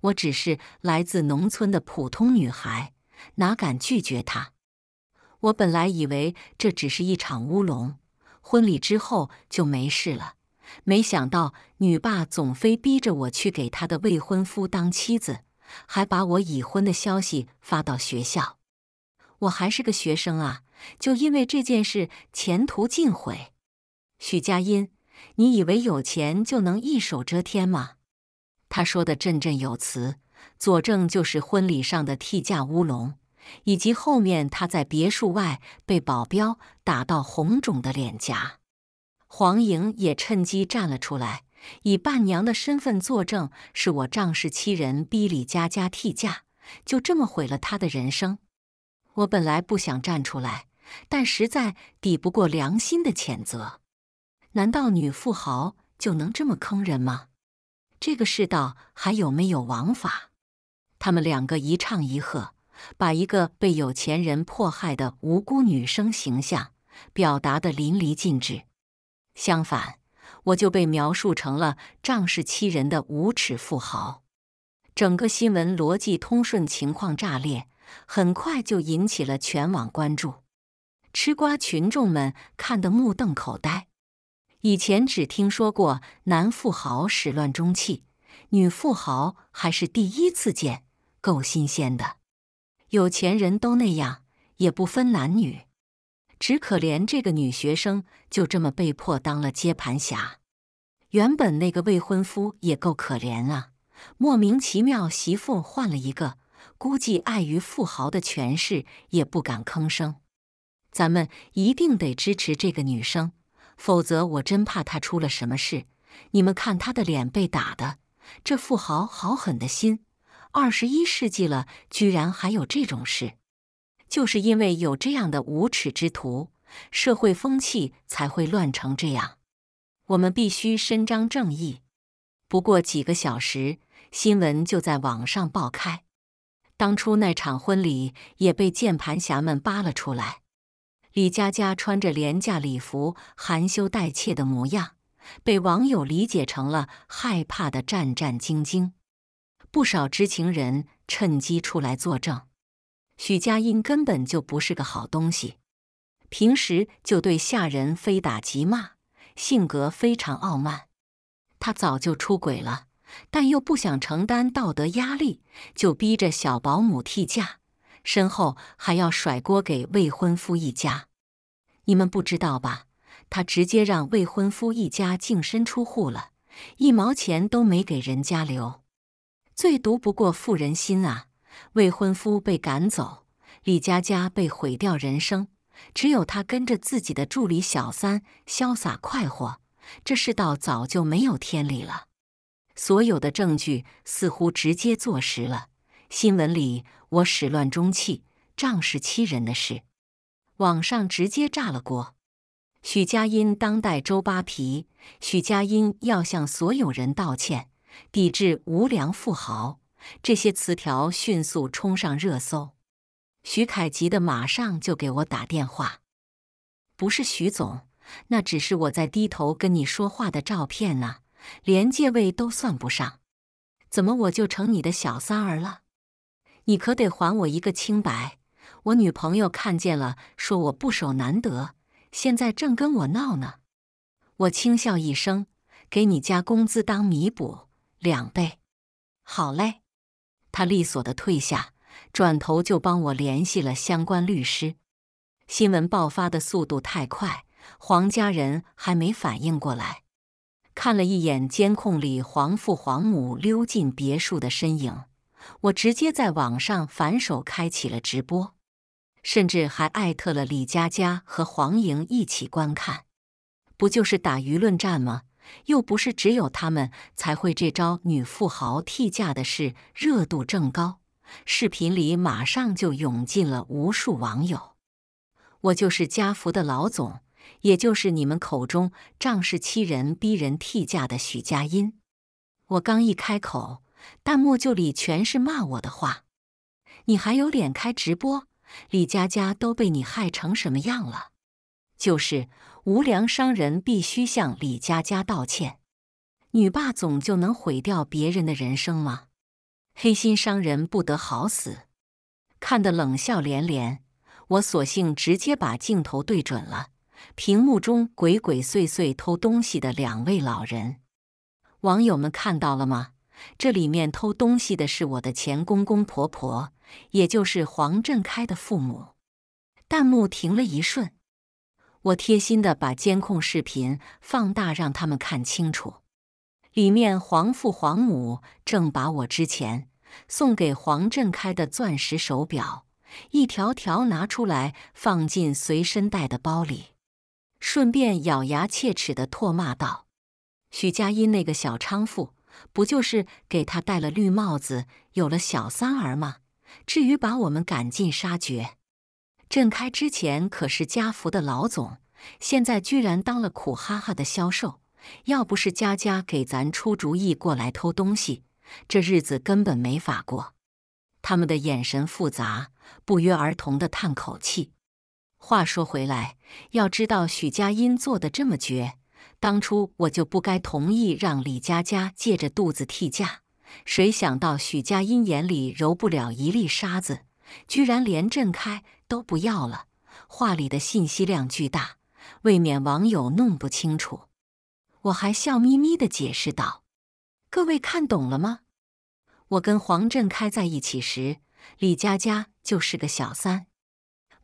我只是来自农村的普通女孩，哪敢拒绝她？我本来以为这只是一场乌龙，婚礼之后就没事了，没想到女霸总非逼着我去给她的未婚夫当妻子，还把我已婚的消息发到学校。我还是个学生啊，就因为这件事，前途尽毁。许佳音。你以为有钱就能一手遮天吗？他说的振振有词，佐证就是婚礼上的替嫁乌龙，以及后面他在别墅外被保镖打到红肿的脸颊。黄莹也趁机站了出来，以伴娘的身份作证：是我仗势欺人，逼李佳佳替嫁，就这么毁了她的人生。我本来不想站出来，但实在抵不过良心的谴责。难道女富豪就能这么坑人吗？这个世道还有没有王法？他们两个一唱一和，把一个被有钱人迫害的无辜女生形象表达得淋漓尽致。相反，我就被描述成了仗势欺人的无耻富豪。整个新闻逻辑通顺，情况炸裂，很快就引起了全网关注。吃瓜群众们看得目瞪口呆。以前只听说过男富豪始乱终弃，女富豪还是第一次见，够新鲜的。有钱人都那样，也不分男女。只可怜这个女学生，就这么被迫当了接盘侠。原本那个未婚夫也够可怜啊，莫名其妙媳妇换了一个，估计碍于富豪的权势也不敢吭声。咱们一定得支持这个女生。否则，我真怕他出了什么事。你们看他的脸被打的，这富豪好狠的心！二十一世纪了，居然还有这种事！就是因为有这样的无耻之徒，社会风气才会乱成这样。我们必须伸张正义。不过几个小时，新闻就在网上爆开，当初那场婚礼也被键盘侠们扒了出来。李佳佳穿着廉价礼服，含羞带怯的模样，被网友理解成了害怕的战战兢兢。不少知情人趁机出来作证：许佳音根本就不是个好东西，平时就对下人非打即骂，性格非常傲慢。他早就出轨了，但又不想承担道德压力，就逼着小保姆替嫁，身后还要甩锅给未婚夫一家。你们不知道吧？她直接让未婚夫一家净身出户了，一毛钱都没给人家留。最毒不过妇人心啊！未婚夫被赶走，李佳佳被毁掉人生，只有她跟着自己的助理小三潇洒快活。这世道早就没有天理了。所有的证据似乎直接坐实了新闻里我始乱终弃、仗势欺人的事。网上直接炸了锅，许佳音当代周扒皮，许佳音要向所有人道歉，抵制无良富豪，这些词条迅速冲上热搜。许凯急得马上就给我打电话，不是徐总，那只是我在低头跟你说话的照片呢，连借位都算不上，怎么我就成你的小三儿了？你可得还我一个清白。我女朋友看见了，说我不守难得，现在正跟我闹呢。我轻笑一声，给你加工资当弥补两倍，好嘞。他利索的退下，转头就帮我联系了相关律师。新闻爆发的速度太快，黄家人还没反应过来，看了一眼监控里黄父黄母溜进别墅的身影，我直接在网上反手开启了直播。甚至还艾特了李佳佳和黄莹一起观看，不就是打舆论战吗？又不是只有他们才会这招。女富豪替嫁的事热度正高，视频里马上就涌进了无数网友。我就是家福的老总，也就是你们口中仗势欺人逼人替嫁的许佳音。我刚一开口，弹幕就里全是骂我的话。你还有脸开直播？李佳佳都被你害成什么样了？就是无良商人必须向李佳佳道歉。女霸总就能毁掉别人的人生吗？黑心商人不得好死！看得冷笑连连，我索性直接把镜头对准了屏幕中鬼鬼祟祟偷东西的两位老人。网友们看到了吗？这里面偷东西的是我的前公公婆婆。也就是黄振开的父母，弹幕停了一瞬，我贴心的把监控视频放大，让他们看清楚。里面黄父黄母正把我之前送给黄振开的钻石手表一条条拿出来，放进随身带的包里，顺便咬牙切齿的唾骂道：“许佳音那个小娼妇，不就是给他戴了绿帽子，有了小三儿吗？”至于把我们赶尽杀绝，郑开之前可是家福的老总，现在居然当了苦哈哈的销售。要不是佳佳给咱出主意过来偷东西，这日子根本没法过。他们的眼神复杂，不约而同地叹口气。话说回来，要知道许佳音做的这么绝，当初我就不该同意让李佳佳借着肚子替嫁。谁想到许家英眼里揉不了一粒沙子，居然连郑开都不要了。话里的信息量巨大，未免网友弄不清楚。我还笑眯眯的解释道：“各位看懂了吗？我跟黄振开在一起时，李佳佳就是个小三。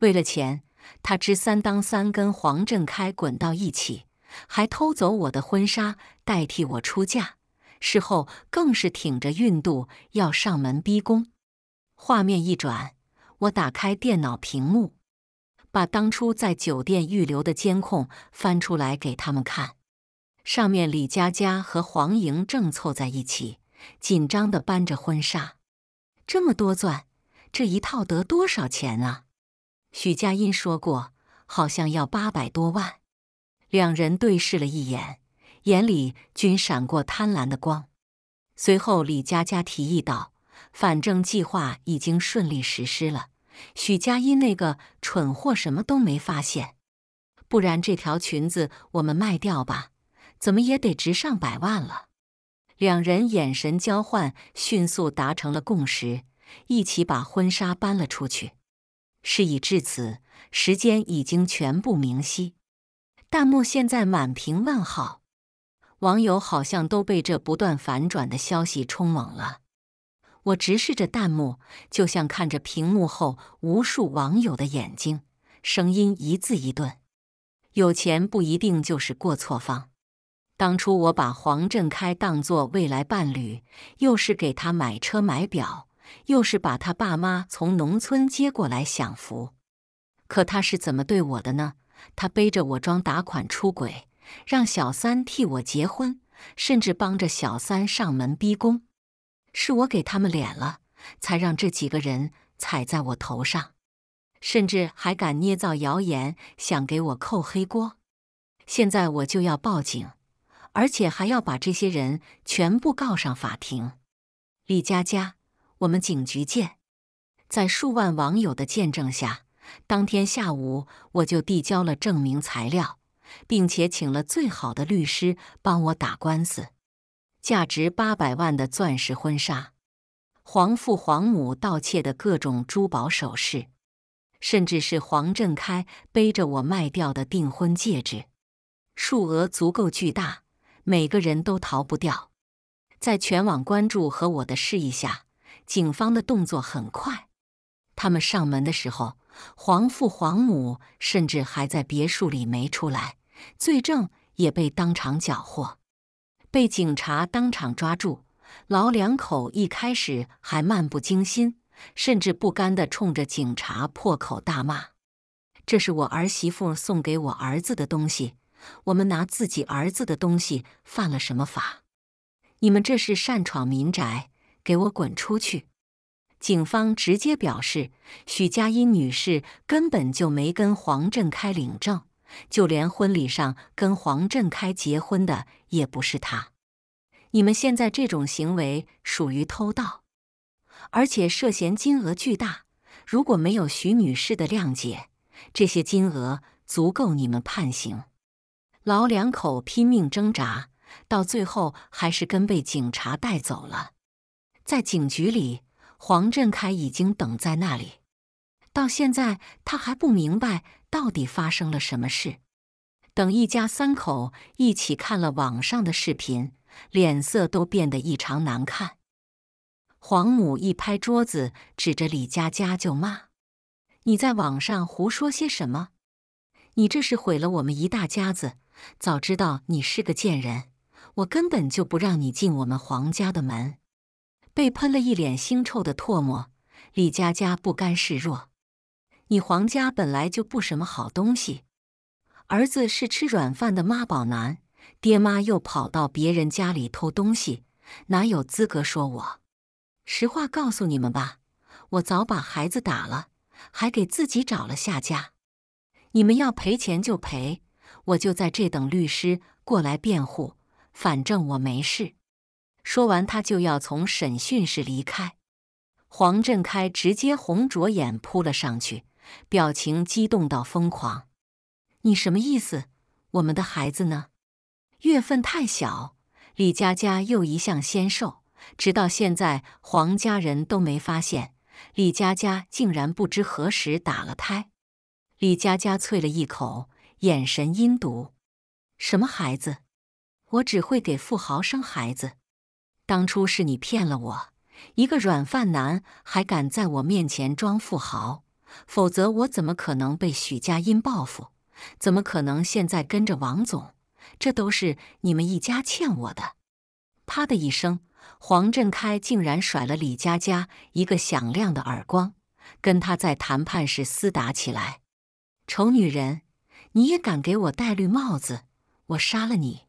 为了钱，她知三当三跟黄振开滚到一起，还偷走我的婚纱代替我出嫁。”事后更是挺着孕肚要上门逼宫。画面一转，我打开电脑屏幕，把当初在酒店预留的监控翻出来给他们看。上面李佳佳和黄莹正凑在一起，紧张的搬着婚纱。这么多钻，这一套得多少钱啊？许佳音说过，好像要八百多万。两人对视了一眼。眼里均闪过贪婪的光，随后李佳佳提议道：“反正计划已经顺利实施了，许佳音那个蠢货什么都没发现，不然这条裙子我们卖掉吧，怎么也得值上百万了。”两人眼神交换，迅速达成了共识，一起把婚纱搬了出去。事已至此，时间已经全部明晰，弹幕现在满屏问号。网友好像都被这不断反转的消息冲懵了。我直视着弹幕，就像看着屏幕后无数网友的眼睛。声音一字一顿：“有钱不一定就是过错方。当初我把黄振开当作未来伴侣，又是给他买车买表，又是把他爸妈从农村接过来享福。可他是怎么对我的呢？他背着我装打款出轨。”让小三替我结婚，甚至帮着小三上门逼宫，是我给他们脸了，才让这几个人踩在我头上，甚至还敢捏造谣言，想给我扣黑锅。现在我就要报警，而且还要把这些人全部告上法庭。李佳佳，我们警局见。在数万网友的见证下，当天下午我就递交了证明材料。并且请了最好的律师帮我打官司，价值八百万的钻石婚纱，黄父黄母盗窃的各种珠宝首饰，甚至是黄振开背着我卖掉的订婚戒指，数额足够巨大，每个人都逃不掉。在全网关注和我的示意下，警方的动作很快，他们上门的时候。黄父黄母甚至还在别墅里没出来，罪证也被当场缴获，被警察当场抓住。老两口一开始还漫不经心，甚至不甘地冲着警察破口大骂：“这是我儿媳妇送给我儿子的东西，我们拿自己儿子的东西犯了什么法？你们这是擅闯民宅，给我滚出去！”警方直接表示，许佳音女士根本就没跟黄振开领证，就连婚礼上跟黄振开结婚的也不是她。你们现在这种行为属于偷盗，而且涉嫌金额巨大。如果没有许女士的谅解，这些金额足够你们判刑。老两口拼命挣扎，到最后还是跟被警察带走了，在警局里。黄振凯已经等在那里，到现在他还不明白到底发生了什么事。等一家三口一起看了网上的视频，脸色都变得异常难看。黄母一拍桌子，指着李佳佳就骂：“你在网上胡说些什么？你这是毁了我们一大家子！早知道你是个贱人，我根本就不让你进我们黄家的门。”被喷了一脸腥臭的唾沫，李佳佳不甘示弱：“你黄家本来就不什么好东西，儿子是吃软饭的妈宝男，爹妈又跑到别人家里偷东西，哪有资格说我？实话告诉你们吧，我早把孩子打了，还给自己找了下家。你们要赔钱就赔，我就在这等律师过来辩护，反正我没事。”说完，他就要从审讯室离开。黄振开直接红着眼扑了上去，表情激动到疯狂。你什么意思？我们的孩子呢？月份太小，李佳佳又一向纤瘦，直到现在，黄家人都没发现李佳佳竟然不知何时打了胎。李佳佳啐了一口，眼神阴毒。什么孩子？我只会给富豪生孩子。当初是你骗了我，一个软饭男还敢在我面前装富豪，否则我怎么可能被许佳音报复？怎么可能现在跟着王总？这都是你们一家欠我的！啪的一声，黄振开竟然甩了李佳佳一个响亮的耳光，跟他在谈判室厮打起来。丑女人，你也敢给我戴绿帽子？我杀了你！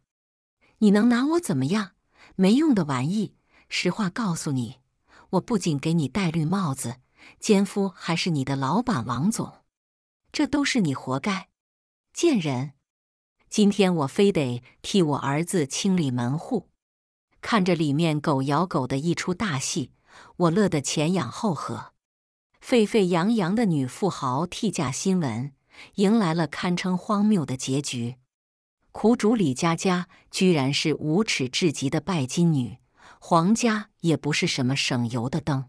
你能拿我怎么样？没用的玩意！实话告诉你，我不仅给你戴绿帽子，奸夫还是你的老板王总，这都是你活该，贱人！今天我非得替我儿子清理门户，看着里面狗咬狗的一出大戏，我乐得前仰后合。沸沸扬扬的女富豪替嫁新闻，迎来了堪称荒谬的结局。苦主李佳佳居然是无耻至极的拜金女，黄家也不是什么省油的灯。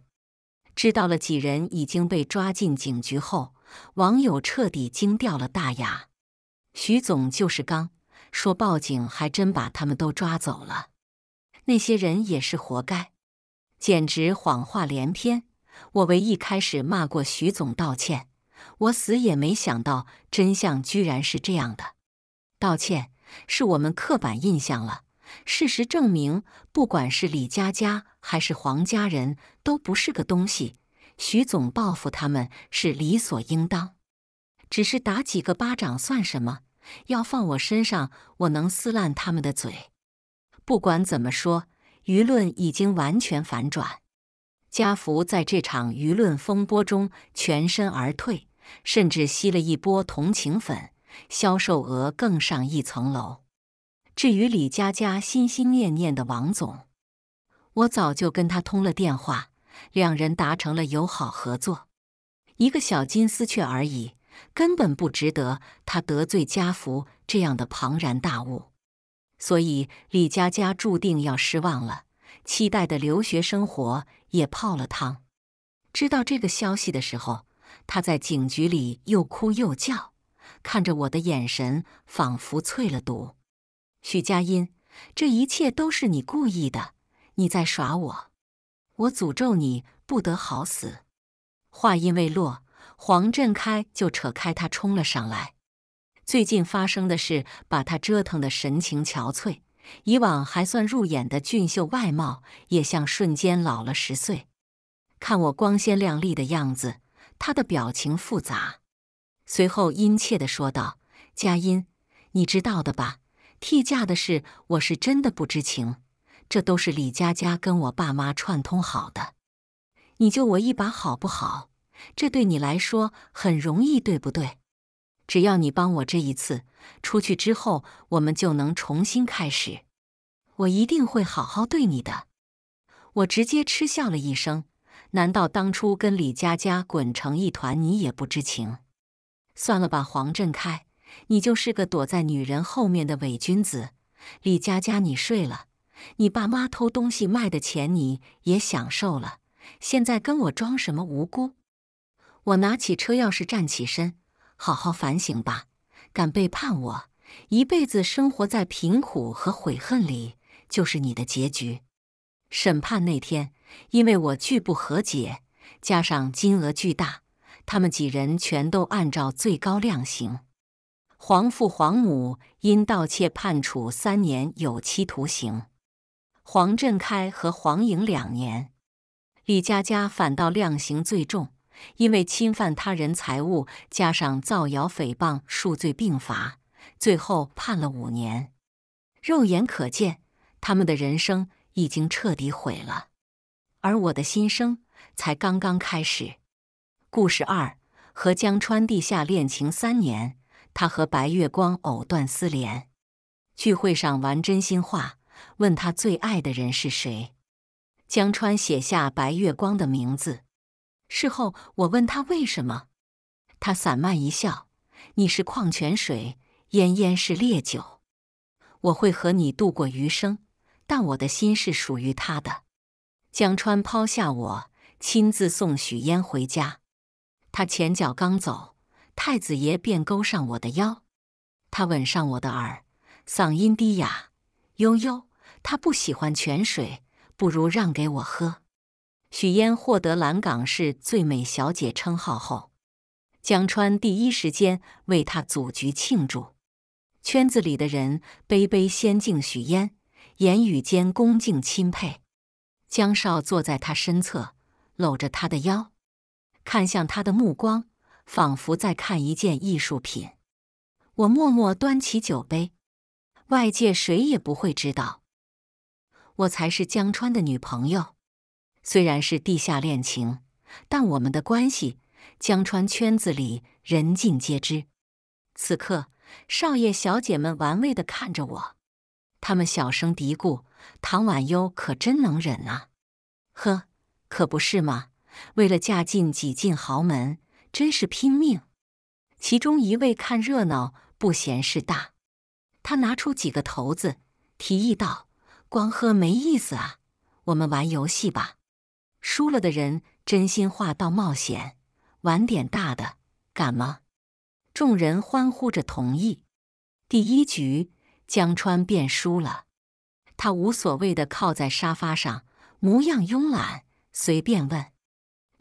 知道了几人已经被抓进警局后，网友彻底惊掉了大牙。徐总就是刚说报警，还真把他们都抓走了。那些人也是活该，简直谎话连篇。我为一开始骂过徐总道歉，我死也没想到真相居然是这样的。道歉。是我们刻板印象了。事实证明，不管是李佳佳还是黄家人，都不是个东西。徐总报复他们是理所应当。只是打几个巴掌算什么？要放我身上，我能撕烂他们的嘴。不管怎么说，舆论已经完全反转。家福在这场舆论风波中全身而退，甚至吸了一波同情粉。销售额更上一层楼。至于李佳佳心心念念的王总，我早就跟他通了电话，两人达成了友好合作。一个小金丝雀而已，根本不值得他得罪家福这样的庞然大物。所以李佳佳注定要失望了，期待的留学生活也泡了汤。知道这个消息的时候，他在警局里又哭又叫。看着我的眼神仿佛淬了毒。许佳音，这一切都是你故意的，你在耍我！我诅咒你不得好死！话音未落，黄振开就扯开他冲了上来。最近发生的事把他折腾的神情憔悴，以往还算入眼的俊秀外貌也像瞬间老了十岁。看我光鲜亮丽的样子，他的表情复杂。随后殷切地说道：“佳音，你知道的吧？替嫁的事我是真的不知情，这都是李佳佳跟我爸妈串通好的。你救我一把好不好？这对你来说很容易，对不对？只要你帮我这一次，出去之后我们就能重新开始。我一定会好好对你的。”我直接嗤笑了一声：“难道当初跟李佳佳滚成一团，你也不知情？”算了吧，黄振开，你就是个躲在女人后面的伪君子。李佳佳，你睡了，你爸妈偷东西卖的钱你也享受了，现在跟我装什么无辜？我拿起车钥匙，站起身，好好反省吧。敢背叛我，一辈子生活在贫苦和悔恨里，就是你的结局。审判那天，因为我拒不和解，加上金额巨大。他们几人全都按照最高量刑，黄父黄母因盗窃判处三年有期徒刑，黄振开和黄颖两年，李佳佳反倒量刑最重，因为侵犯他人财物加上造谣诽谤数罪并罚，最后判了五年。肉眼可见，他们的人生已经彻底毁了，而我的新生才刚刚开始。故事二和江川地下恋情三年，他和白月光藕断丝连。聚会上玩真心话，问他最爱的人是谁，江川写下白月光的名字。事后我问他为什么，他散漫一笑：“你是矿泉水，烟烟是烈酒，我会和你度过余生，但我的心是属于他的。”江川抛下我，亲自送许烟回家。他前脚刚走，太子爷便勾上我的腰，他吻上我的耳，嗓音低哑，悠悠。他不喜欢泉水，不如让给我喝。许嫣获得蓝港市最美小姐称号后，江川第一时间为她组局庆祝，圈子里的人杯杯先敬许嫣，言语间恭敬钦佩。江少坐在他身侧，搂着他的腰。看向他的目光，仿佛在看一件艺术品。我默默端起酒杯，外界谁也不会知道，我才是江川的女朋友。虽然是地下恋情，但我们的关系，江川圈子里人尽皆知。此刻，少爷小姐们玩味的看着我，他们小声嘀咕：“唐婉悠可真能忍啊！”呵，可不是吗？为了嫁进几进豪门，真是拼命。其中一位看热闹不嫌事大，他拿出几个骰子，提议道：“光喝没意思啊，我们玩游戏吧。输了的人真心话到冒险，玩点大的，敢吗？”众人欢呼着同意。第一局江川便输了，他无所谓的靠在沙发上，模样慵懒，随便问。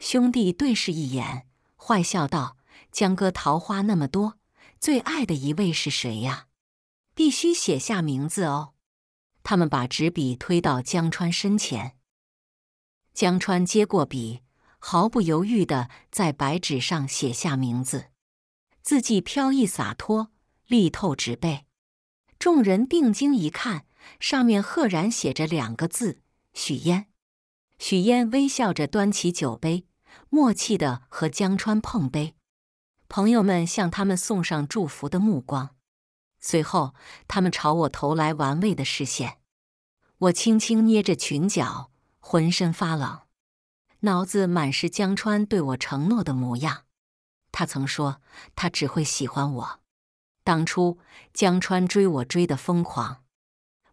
兄弟对视一眼，坏笑道：“江哥，桃花那么多，最爱的一位是谁呀？必须写下名字哦。”他们把纸笔推到江川身前，江川接过笔，毫不犹豫地在白纸上写下名字，字迹飘逸洒脱，力透纸背。众人定睛一看，上面赫然写着两个字：许烟。许嫣微笑着端起酒杯，默契地和江川碰杯。朋友们向他们送上祝福的目光，随后他们朝我投来玩味的视线。我轻轻捏着裙角，浑身发冷，脑子满是江川对我承诺的模样。他曾说他只会喜欢我。当初江川追我追得疯狂，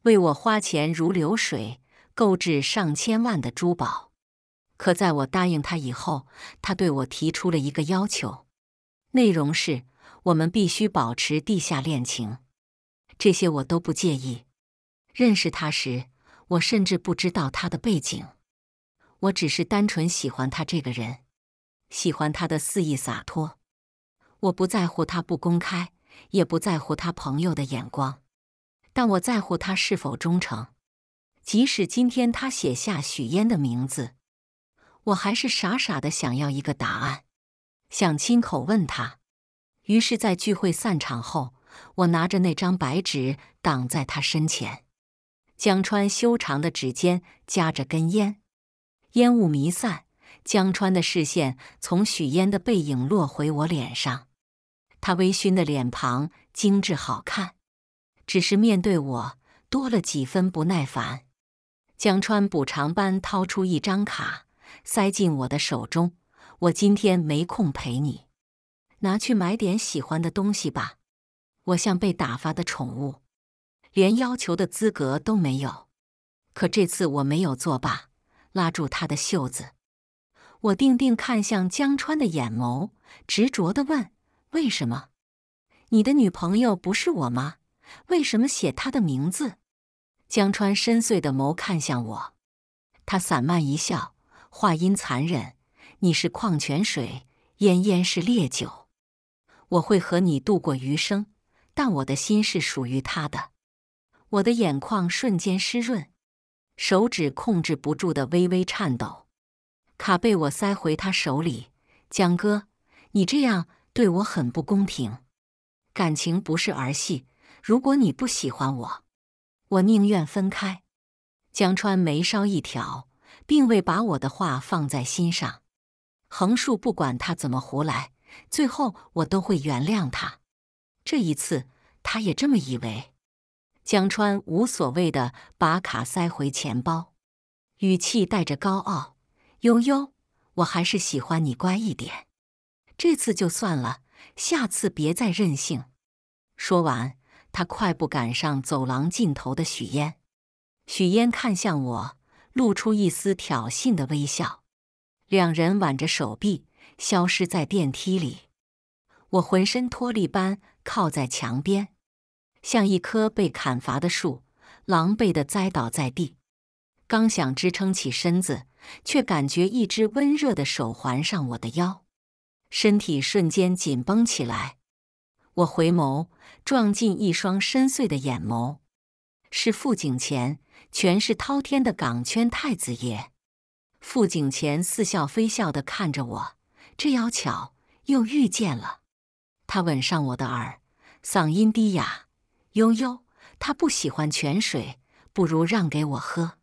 为我花钱如流水。购置上千万的珠宝，可在我答应他以后，他对我提出了一个要求，内容是我们必须保持地下恋情。这些我都不介意。认识他时，我甚至不知道他的背景，我只是单纯喜欢他这个人，喜欢他的肆意洒脱。我不在乎他不公开，也不在乎他朋友的眼光，但我在乎他是否忠诚。即使今天他写下许嫣的名字，我还是傻傻的想要一个答案，想亲口问他。于是，在聚会散场后，我拿着那张白纸挡在他身前。江川修长的指尖夹着根烟，烟雾弥散。江川的视线从许烟的背影落回我脸上，他微醺的脸庞精致好看，只是面对我多了几分不耐烦。江川补偿般掏出一张卡，塞进我的手中。我今天没空陪你，拿去买点喜欢的东西吧。我像被打发的宠物，连要求的资格都没有。可这次我没有作罢，拉住他的袖子，我定定看向江川的眼眸，执着地问：“为什么？你的女朋友不是我吗？为什么写他的名字？”江川深邃的眸看向我，他散漫一笑，话音残忍：“你是矿泉水，烟烟是烈酒，我会和你度过余生，但我的心是属于他的。”我的眼眶瞬间湿润，手指控制不住的微微颤抖。卡被我塞回他手里，江哥，你这样对我很不公平。感情不是儿戏，如果你不喜欢我。我宁愿分开。江川眉梢一挑，并未把我的话放在心上。横竖不管他怎么胡来，最后我都会原谅他。这一次，他也这么以为。江川无所谓的把卡塞回钱包，语气带着高傲：“悠悠，我还是喜欢你乖一点。这次就算了，下次别再任性。”说完。他快步赶上走廊尽头的许烟，许烟看向我，露出一丝挑衅的微笑。两人挽着手臂，消失在电梯里。我浑身脱力般靠在墙边，像一棵被砍伐的树，狼狈地栽倒在地。刚想支撑起身子，却感觉一只温热的手环上我的腰，身体瞬间紧绷起来。我回眸，撞进一双深邃的眼眸，是傅景前，全是滔天的港圈太子爷。傅景前似笑非笑地看着我，这要巧，又遇见了。他吻上我的耳，嗓音低哑，悠悠。他不喜欢泉水，不如让给我喝。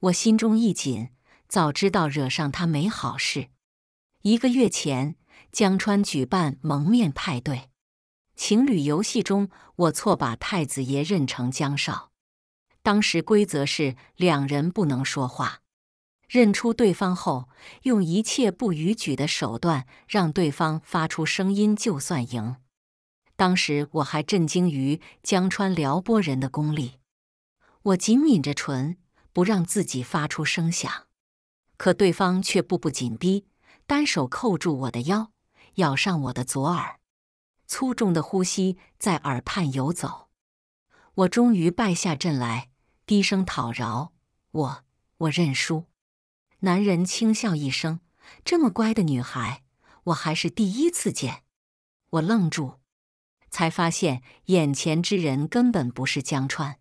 我心中一紧，早知道惹上他没好事。一个月前，江川举办蒙面派对。情侣游戏中，我错把太子爷认成江少。当时规则是两人不能说话，认出对方后，用一切不逾矩的手段让对方发出声音就算赢。当时我还震惊于江川撩拨人的功力，我紧抿着唇，不让自己发出声响，可对方却步步紧逼，单手扣住我的腰，咬上我的左耳。粗重的呼吸在耳畔游走，我终于败下阵来，低声讨饶：“我，我认输。”男人轻笑一声：“这么乖的女孩，我还是第一次见。”我愣住，才发现眼前之人根本不是江川。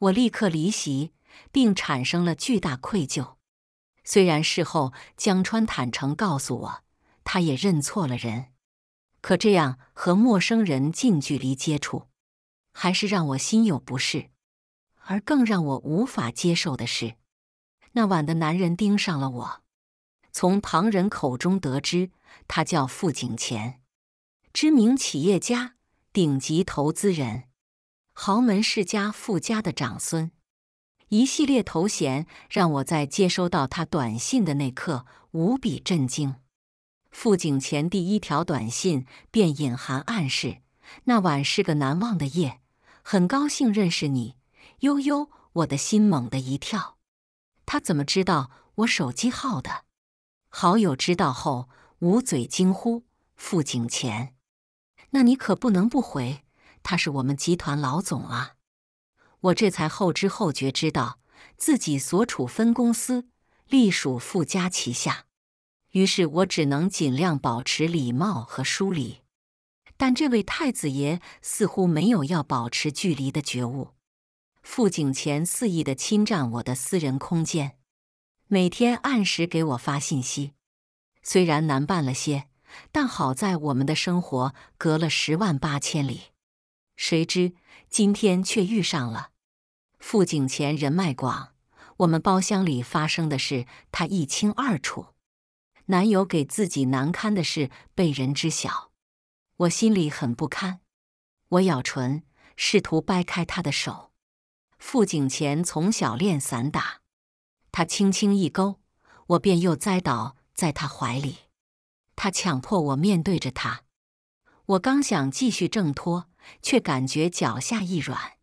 我立刻离席，并产生了巨大愧疚。虽然事后江川坦诚告诉我，他也认错了人。可这样和陌生人近距离接触，还是让我心有不适。而更让我无法接受的是，那晚的男人盯上了我。从旁人口中得知，他叫傅景前，知名企业家、顶级投资人、豪门世家傅家的长孙，一系列头衔让我在接收到他短信的那刻无比震惊。付景前第一条短信便隐含暗示，那晚是个难忘的夜，很高兴认识你，悠悠。我的心猛地一跳，他怎么知道我手机号的？好友知道后捂嘴惊呼：“付景前，那你可不能不回，他是我们集团老总啊！”我这才后知后觉知道自己所处分公司隶属傅家旗下。于是我只能尽量保持礼貌和疏离，但这位太子爷似乎没有要保持距离的觉悟。付景前肆意的侵占我的私人空间，每天按时给我发信息，虽然难办了些，但好在我们的生活隔了十万八千里。谁知今天却遇上了。付景前人脉广，我们包厢里发生的事他一清二楚。男友给自己难堪的事被人知晓，我心里很不堪。我咬唇，试图掰开他的手。傅景前从小练散打，他轻轻一勾，我便又栽倒在他怀里。他强迫我面对着他，我刚想继续挣脱，却感觉脚下一软。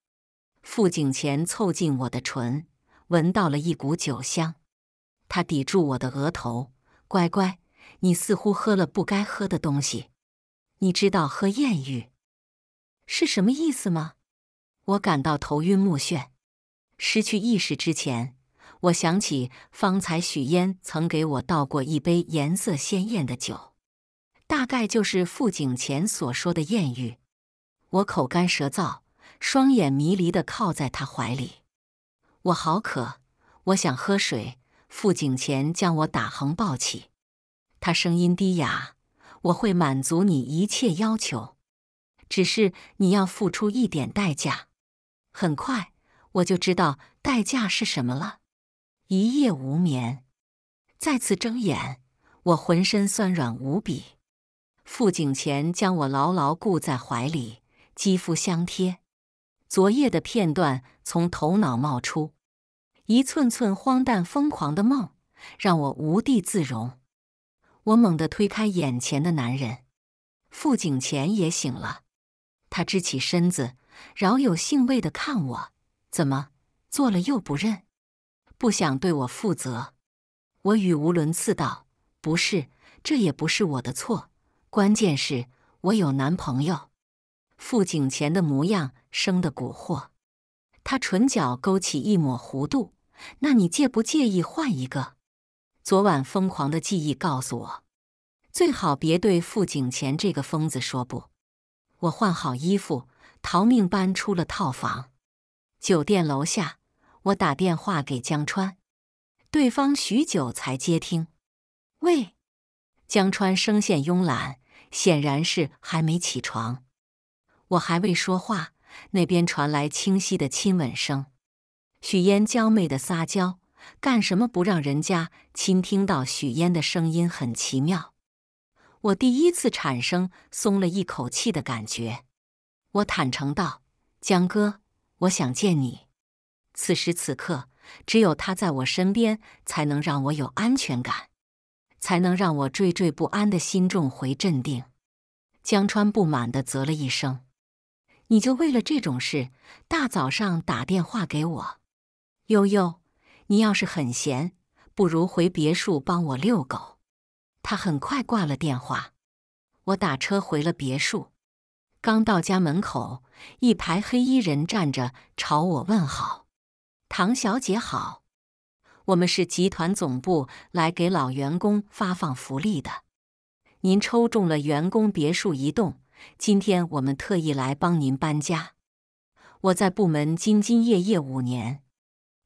傅景前凑近我的唇，闻到了一股酒香。他抵住我的额头。乖乖，你似乎喝了不该喝的东西。你知道“喝艳遇”是什么意思吗？我感到头晕目眩，失去意识之前，我想起方才许烟曾给我倒过一杯颜色鲜艳的酒，大概就是傅景前所说的艳遇。我口干舌燥，双眼迷离的靠在他怀里，我好渴，我想喝水。傅景前将我打横抱起，他声音低哑：“我会满足你一切要求，只是你要付出一点代价。”很快，我就知道代价是什么了。一夜无眠，再次睁眼，我浑身酸软无比。傅景前将我牢牢固在怀里，肌肤相贴。昨夜的片段从头脑冒出。一寸寸荒诞疯狂的梦，让我无地自容。我猛地推开眼前的男人，傅景前也醒了，他支起身子，饶有兴味的看我：“怎么做了又不认？不想对我负责？”我语无伦次道：“不是，这也不是我的错。关键是我有男朋友。”傅景前的模样生得蛊惑。他唇角勾起一抹弧度，那你介不介意换一个？昨晚疯狂的记忆告诉我，最好别对付景前这个疯子说不。我换好衣服，逃命般出了套房。酒店楼下，我打电话给江川，对方许久才接听。喂，江川声线慵懒，显然是还没起床。我还未说话。那边传来清晰的亲吻声，许嫣娇媚的撒娇，干什么不让人家亲听到？许嫣的声音很奇妙，我第一次产生松了一口气的感觉。我坦诚道：“江哥，我想见你。此时此刻，只有他在我身边，才能让我有安全感，才能让我惴惴不安的心重回镇定。”江川不满地啧了一声。你就为了这种事，大早上打电话给我，悠悠，你要是很闲，不如回别墅帮我遛狗。他很快挂了电话。我打车回了别墅，刚到家门口，一排黑衣人站着朝我问好：“唐小姐好，我们是集团总部来给老员工发放福利的，您抽中了员工别墅一栋。”今天我们特意来帮您搬家。我在部门兢兢业业五年，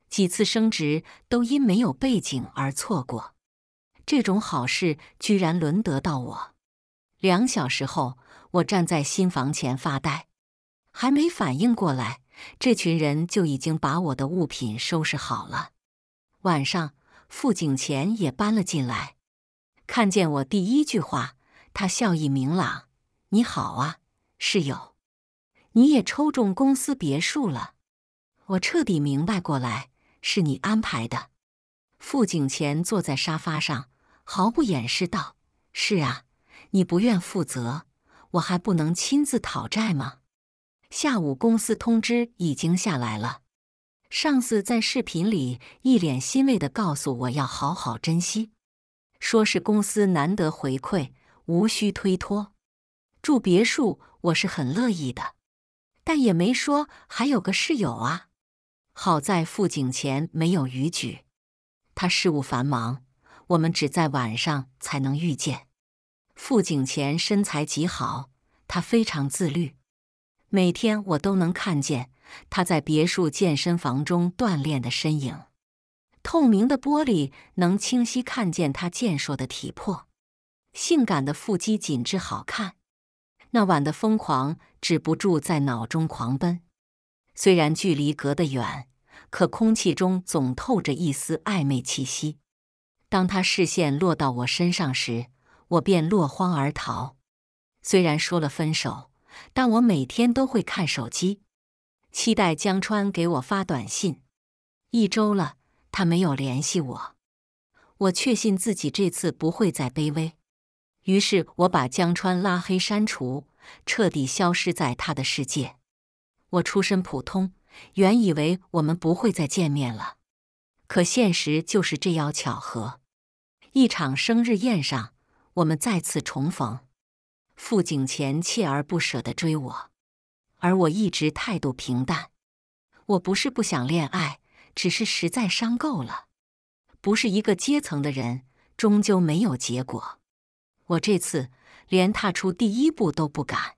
几次升职都因没有背景而错过。这种好事居然轮得到我。两小时后，我站在新房前发呆，还没反应过来，这群人就已经把我的物品收拾好了。晚上，付景前也搬了进来，看见我第一句话，他笑意明朗。你好啊，室友，你也抽中公司别墅了，我彻底明白过来是你安排的。付景前坐在沙发上，毫不掩饰道：“是啊，你不愿负责，我还不能亲自讨债吗？”下午公司通知已经下来了，上司在视频里一脸欣慰的告诉我：“要好好珍惜，说是公司难得回馈，无需推脱。”住别墅我是很乐意的，但也没说还有个室友啊。好在傅景前没有逾矩，他事务繁忙，我们只在晚上才能遇见。傅景前身材极好，他非常自律，每天我都能看见他在别墅健身房中锻炼的身影。透明的玻璃能清晰看见他健硕的体魄，性感的腹肌紧致好看。那晚的疯狂止不住在脑中狂奔，虽然距离隔得远，可空气中总透着一丝暧昧气息。当他视线落到我身上时，我便落荒而逃。虽然说了分手，但我每天都会看手机，期待江川给我发短信。一周了，他没有联系我，我确信自己这次不会再卑微。于是我把江川拉黑删除，彻底消失在他的世界。我出身普通，原以为我们不会再见面了。可现实就是这样巧合。一场生日宴上，我们再次重逢。傅景前锲而不舍地追我，而我一直态度平淡。我不是不想恋爱，只是实在伤够了。不是一个阶层的人，终究没有结果。我这次连踏出第一步都不敢，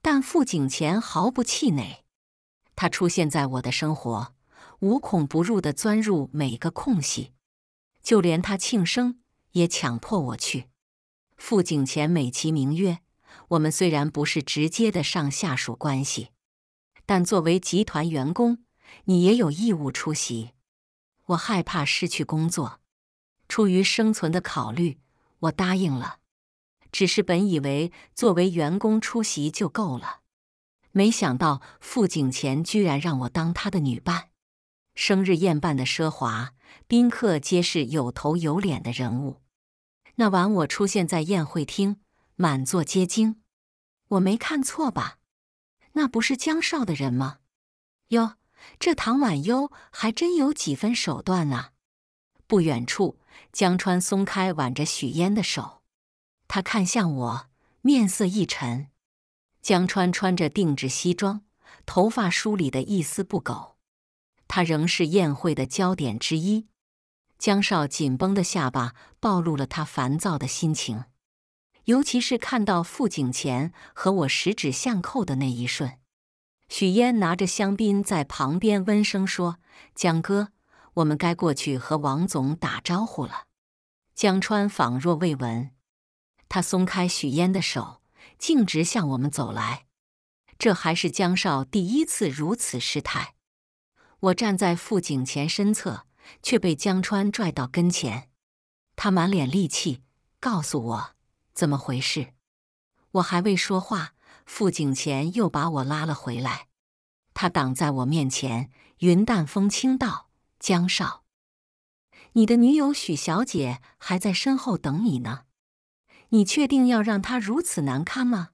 但傅景前毫不气馁。他出现在我的生活，无孔不入的钻入每个空隙，就连他庆生也强迫我去。傅景前美其名曰：“我们虽然不是直接的上下属关系，但作为集团员工，你也有义务出席。”我害怕失去工作，出于生存的考虑，我答应了。只是本以为作为员工出席就够了，没想到傅景前居然让我当他的女伴。生日宴办的奢华，宾客皆是有头有脸的人物。那晚我出现在宴会厅，满座皆惊。我没看错吧？那不是江少的人吗？哟，这唐婉幽还真有几分手段啊！不远处，江川松开挽着许嫣的手。他看向我，面色一沉。江川穿着定制西装，头发梳理的一丝不苟，他仍是宴会的焦点之一。江少紧绷的下巴暴露了他烦躁的心情，尤其是看到傅景前和我十指相扣的那一瞬。许嫣拿着香槟在旁边温声说：“江哥，我们该过去和王总打招呼了。”江川仿若未闻。他松开许嫣的手，径直向我们走来。这还是江少第一次如此失态。我站在傅景前身侧，却被江川拽到跟前。他满脸戾气，告诉我怎么回事。我还未说话，傅景前又把我拉了回来。他挡在我面前，云淡风轻道：“江少，你的女友许小姐还在身后等你呢。”你确定要让他如此难堪吗？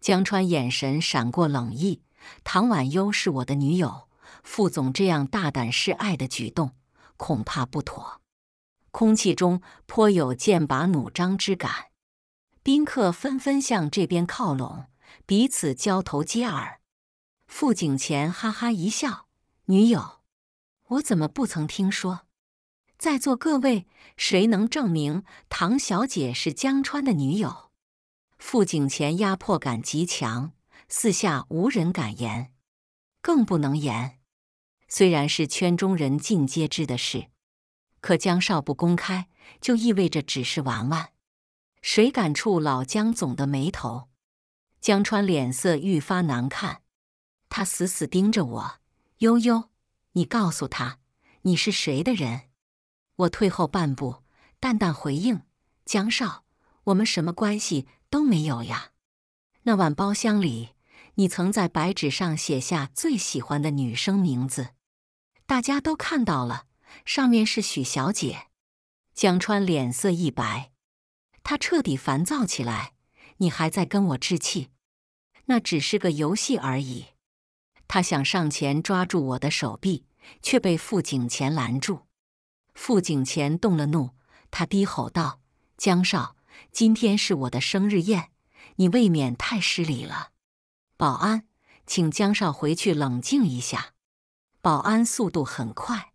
江川眼神闪过冷意。唐婉悠是我的女友，副总这样大胆示爱的举动恐怕不妥。空气中颇有剑拔弩张之感，宾客纷纷向这边靠拢，彼此交头接耳。傅景前哈哈一笑：“女友，我怎么不曾听说？”在座各位，谁能证明唐小姐是江川的女友？傅景前压迫感极强，四下无人敢言，更不能言。虽然是圈中人尽皆知的事，可江少不公开，就意味着只是玩玩。谁敢触老江总的眉头？江川脸色愈发难看，他死死盯着我。悠悠，你告诉他，你是谁的人？我退后半步，淡淡回应：“江少，我们什么关系都没有呀。”那晚包厢里，你曾在白纸上写下最喜欢的女生名字，大家都看到了，上面是许小姐。江川脸色一白，他彻底烦躁起来：“你还在跟我置气？那只是个游戏而已。”他想上前抓住我的手臂，却被傅景前拦住。傅景前动了怒，他低吼道：“江少，今天是我的生日宴，你未免太失礼了。”保安，请江少回去冷静一下。保安速度很快，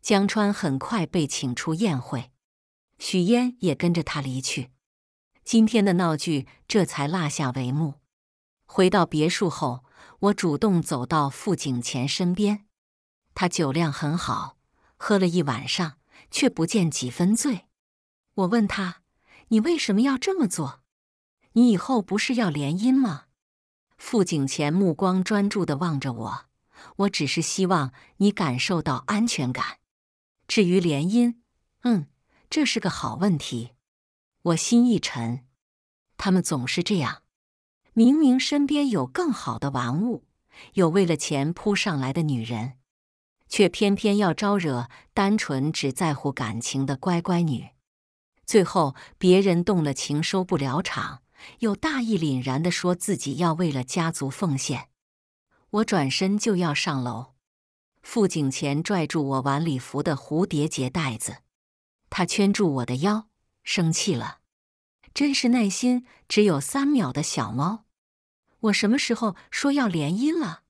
江川很快被请出宴会，许嫣也跟着他离去。今天的闹剧这才落下帷幕。回到别墅后，我主动走到傅景前身边，他酒量很好。喝了一晚上，却不见几分醉。我问他：“你为什么要这么做？你以后不是要联姻吗？”傅景前目光专注地望着我。我只是希望你感受到安全感。至于联姻，嗯，这是个好问题。我心一沉。他们总是这样，明明身边有更好的玩物，有为了钱扑上来的女人。却偏偏要招惹单纯只在乎感情的乖乖女，最后别人动了情收不了场，又大义凛然的说自己要为了家族奉献。我转身就要上楼，傅景前拽住我晚礼服的蝴蝶结带子，他圈住我的腰，生气了，真是耐心只有三秒的小猫。我什么时候说要联姻了？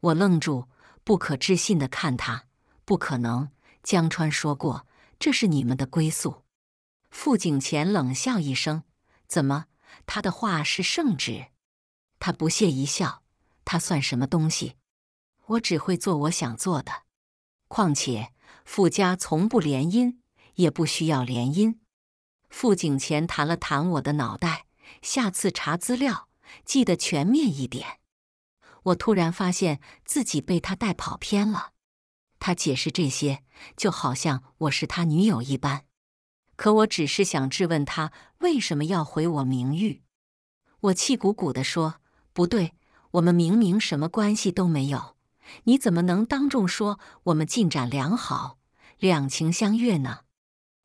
我愣住。不可置信地看他，不可能。江川说过，这是你们的归宿。傅景前冷笑一声：“怎么，他的话是圣旨？”他不屑一笑：“他算什么东西？我只会做我想做的。况且，傅家从不联姻，也不需要联姻。”傅景前弹了弹我的脑袋：“下次查资料，记得全面一点。”我突然发现自己被他带跑偏了，他解释这些就好像我是他女友一般，可我只是想质问他为什么要毁我名誉。我气鼓鼓地说：“不对，我们明明什么关系都没有，你怎么能当众说我们进展良好、两情相悦呢？”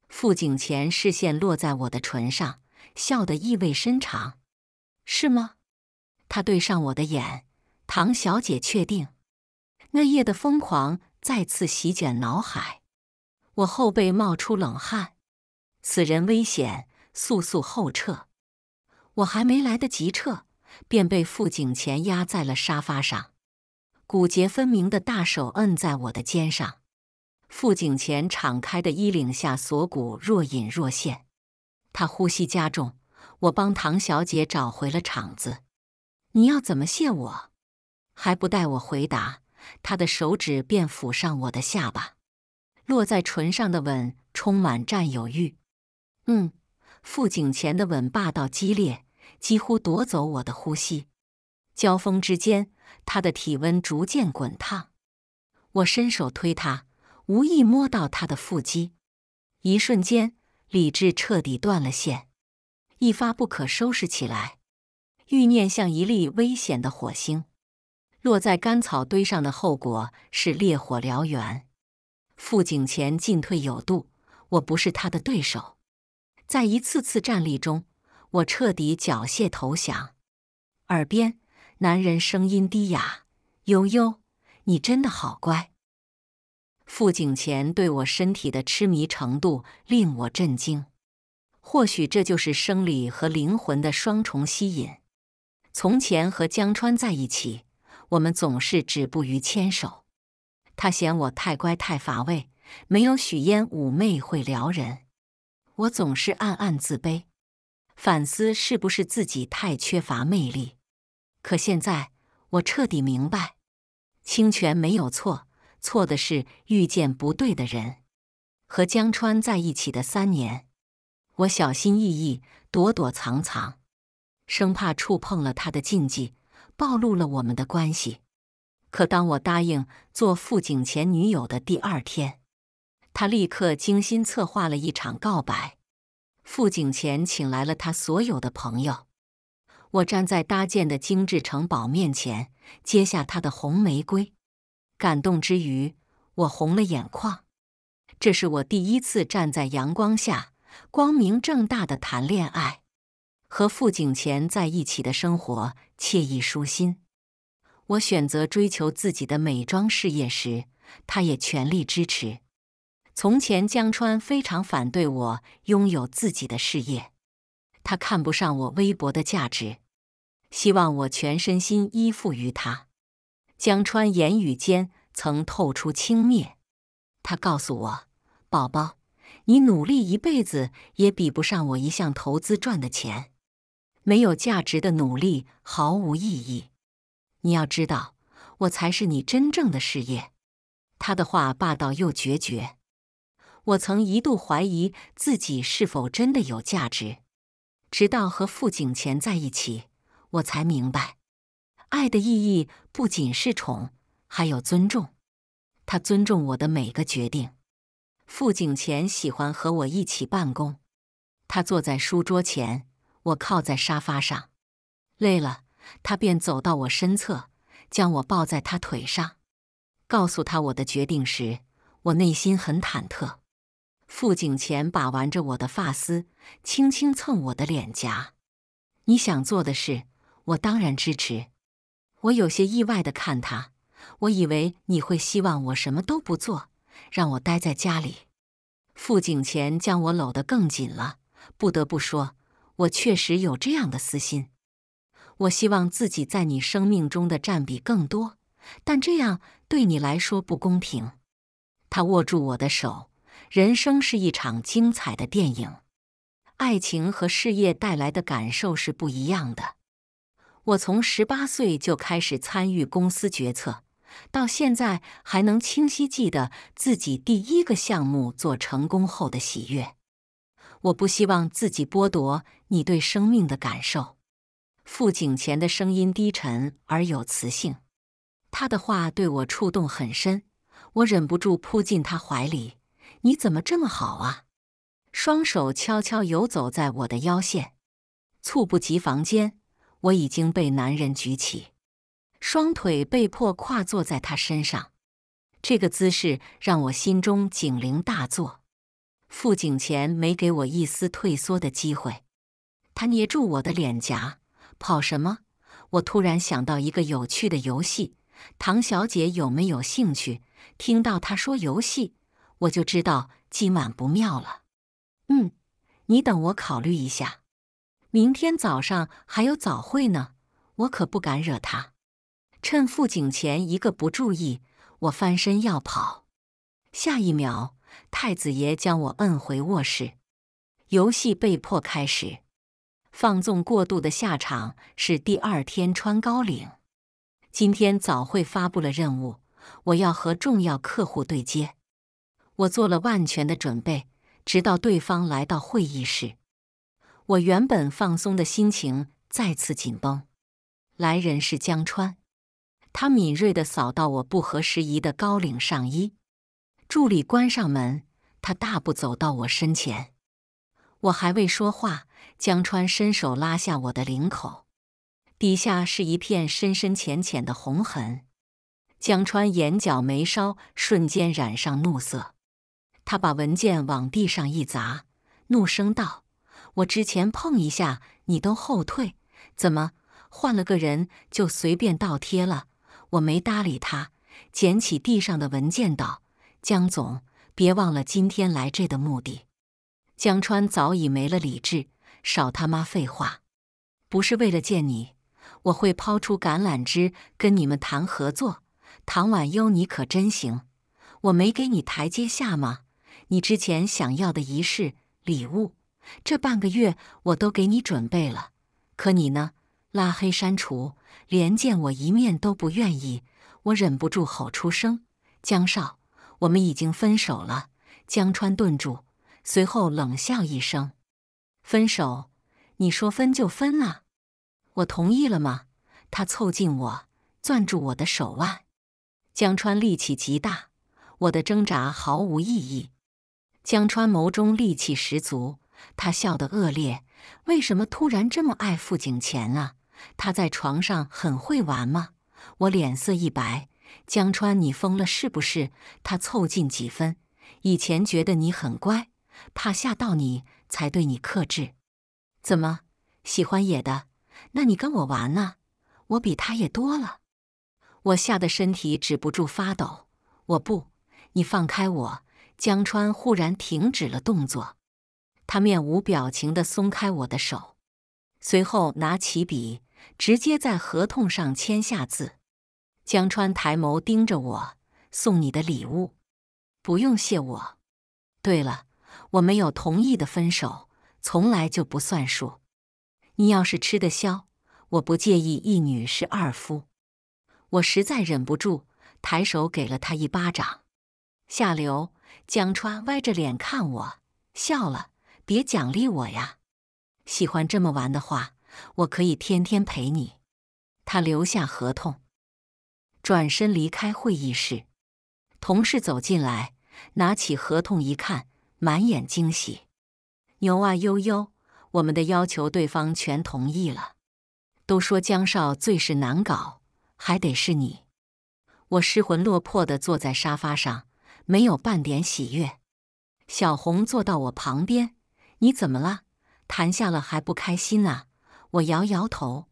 傅景前视线落在我的唇上，笑得意味深长：“是吗？”他对上我的眼。唐小姐，确定？那夜的疯狂再次席卷脑海，我后背冒出冷汗。此人危险，速速后撤！我还没来得及撤，便被傅景前压在了沙发上，骨节分明的大手摁在我的肩上。傅景前敞开的衣领下，锁骨若隐若现。他呼吸加重。我帮唐小姐找回了场子，你要怎么谢我？还不待我回答，他的手指便抚上我的下巴，落在唇上的吻充满占有欲。嗯，傅景前的吻霸道激烈，几乎夺走我的呼吸。交锋之间，他的体温逐渐滚烫。我伸手推他，无意摸到他的腹肌，一瞬间理智彻底断了线，一发不可收拾起来，欲念像一粒危险的火星。落在干草堆上的后果是烈火燎原。傅景前进退有度，我不是他的对手。在一次次战力中，我彻底缴械投降。耳边，男人声音低哑：“悠悠，你真的好乖。”傅景前对我身体的痴迷程度令我震惊。或许这就是生理和灵魂的双重吸引。从前和江川在一起。我们总是止步于牵手。他嫌我太乖太乏味，没有许烟妩媚会撩人。我总是暗暗自卑，反思是不是自己太缺乏魅力。可现在我彻底明白，清泉没有错，错的是遇见不对的人。和江川在一起的三年，我小心翼翼、躲躲藏藏，生怕触碰了他的禁忌。暴露了我们的关系。可当我答应做傅景前女友的第二天，他立刻精心策划了一场告白。傅景前请来了他所有的朋友，我站在搭建的精致城堡面前，接下他的红玫瑰。感动之余，我红了眼眶。这是我第一次站在阳光下，光明正大的谈恋爱。和傅景前在一起的生活惬意舒心。我选择追求自己的美妆事业时，他也全力支持。从前江川非常反对我拥有自己的事业，他看不上我微薄的价值，希望我全身心依附于他。江川言语间曾透出轻蔑，他告诉我：“宝宝，你努力一辈子也比不上我一项投资赚的钱。”没有价值的努力毫无意义。你要知道，我才是你真正的事业。他的话霸道又决绝。我曾一度怀疑自己是否真的有价值，直到和傅景前在一起，我才明白，爱的意义不仅是宠，还有尊重。他尊重我的每个决定。傅景前喜欢和我一起办公，他坐在书桌前。我靠在沙发上，累了，他便走到我身侧，将我抱在他腿上。告诉他我的决定时，我内心很忐忑。傅景前把玩着我的发丝，轻轻蹭我的脸颊。你想做的事，我当然支持。我有些意外的看他，我以为你会希望我什么都不做，让我待在家里。傅景前将我搂得更紧了。不得不说。我确实有这样的私心，我希望自己在你生命中的占比更多，但这样对你来说不公平。他握住我的手，人生是一场精彩的电影，爱情和事业带来的感受是不一样的。我从十八岁就开始参与公司决策，到现在还能清晰记得自己第一个项目做成功后的喜悦。我不希望自己剥夺你对生命的感受。傅景前的声音低沉而有磁性，他的话对我触动很深，我忍不住扑进他怀里。你怎么这么好啊？双手悄悄游走在我的腰线，猝不及防间，我已经被男人举起，双腿被迫跨坐在他身上。这个姿势让我心中警铃大作。傅景前没给我一丝退缩的机会，他捏住我的脸颊，跑什么？我突然想到一个有趣的游戏，唐小姐有没有兴趣？听到她说游戏，我就知道今晚不妙了。嗯，你等我考虑一下，明天早上还有早会呢，我可不敢惹他。趁傅景前一个不注意，我翻身要跑，下一秒。太子爷将我摁回卧室，游戏被迫开始。放纵过度的下场是第二天穿高领。今天早会发布了任务，我要和重要客户对接。我做了万全的准备，直到对方来到会议室，我原本放松的心情再次紧绷。来人是江川，他敏锐地扫到我不合时宜的高领上衣。助理关上门，他大步走到我身前。我还未说话，江川伸手拉下我的领口，底下是一片深深浅浅的红痕。江川眼角眉梢瞬间染上怒色，他把文件往地上一砸，怒声道：“我之前碰一下你都后退，怎么换了个人就随便倒贴了？”我没搭理他，捡起地上的文件道。江总，别忘了今天来这的目的。江川早已没了理智，少他妈废话！不是为了见你，我会抛出橄榄枝跟你们谈合作。唐婉悠，你可真行，我没给你台阶下吗？你之前想要的仪式、礼物，这半个月我都给你准备了，可你呢？拉黑、删除，连见我一面都不愿意。我忍不住吼出声：“江少！”我们已经分手了。江川顿住，随后冷笑一声：“分手？你说分就分啊？我同意了吗？”他凑近我，攥住我的手腕。江川力气极大，我的挣扎毫无意义。江川眸中戾气十足，他笑得恶劣。为什么突然这么爱付井钱啊？他在床上很会玩吗？我脸色一白。江川，你疯了是不是？他凑近几分，以前觉得你很乖，怕吓到你，才对你克制。怎么喜欢野的？那你跟我玩呢？我比他野多了。我吓得身体止不住发抖。我不，你放开我！江川忽然停止了动作，他面无表情地松开我的手，随后拿起笔，直接在合同上签下字。江川抬眸盯着我，送你的礼物，不用谢我。对了，我没有同意的分手，从来就不算数。你要是吃得消，我不介意一女是二夫。我实在忍不住，抬手给了他一巴掌。下流！江川歪着脸看我，笑了。别奖励我呀，喜欢这么玩的话，我可以天天陪你。他留下合同。转身离开会议室，同事走进来，拿起合同一看，满眼惊喜：“牛啊悠悠，我们的要求对方全同意了。”都说江少最是难搞，还得是你。我失魂落魄地坐在沙发上，没有半点喜悦。小红坐到我旁边：“你怎么了？谈下了还不开心啊？”我摇摇头：“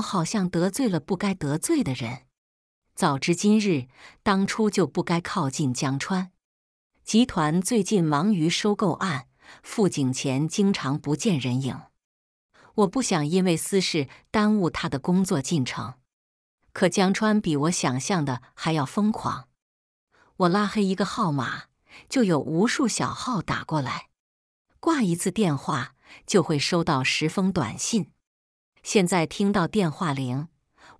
我好像得罪了不该得罪的人。”早知今日，当初就不该靠近江川集团。最近忙于收购案，付景前经常不见人影。我不想因为私事耽误他的工作进程。可江川比我想象的还要疯狂。我拉黑一个号码，就有无数小号打过来；挂一次电话，就会收到十封短信。现在听到电话铃。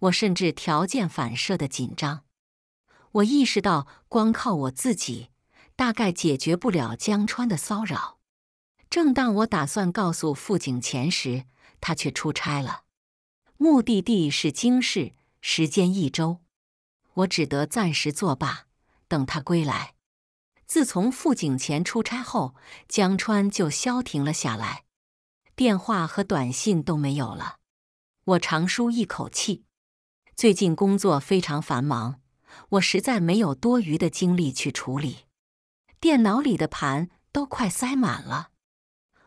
我甚至条件反射的紧张。我意识到，光靠我自己大概解决不了江川的骚扰。正当我打算告诉傅景前时，他却出差了，目的地是京市，时间一周。我只得暂时作罢，等他归来。自从傅景前出差后，江川就消停了下来，电话和短信都没有了。我长舒一口气。最近工作非常繁忙，我实在没有多余的精力去处理。电脑里的盘都快塞满了。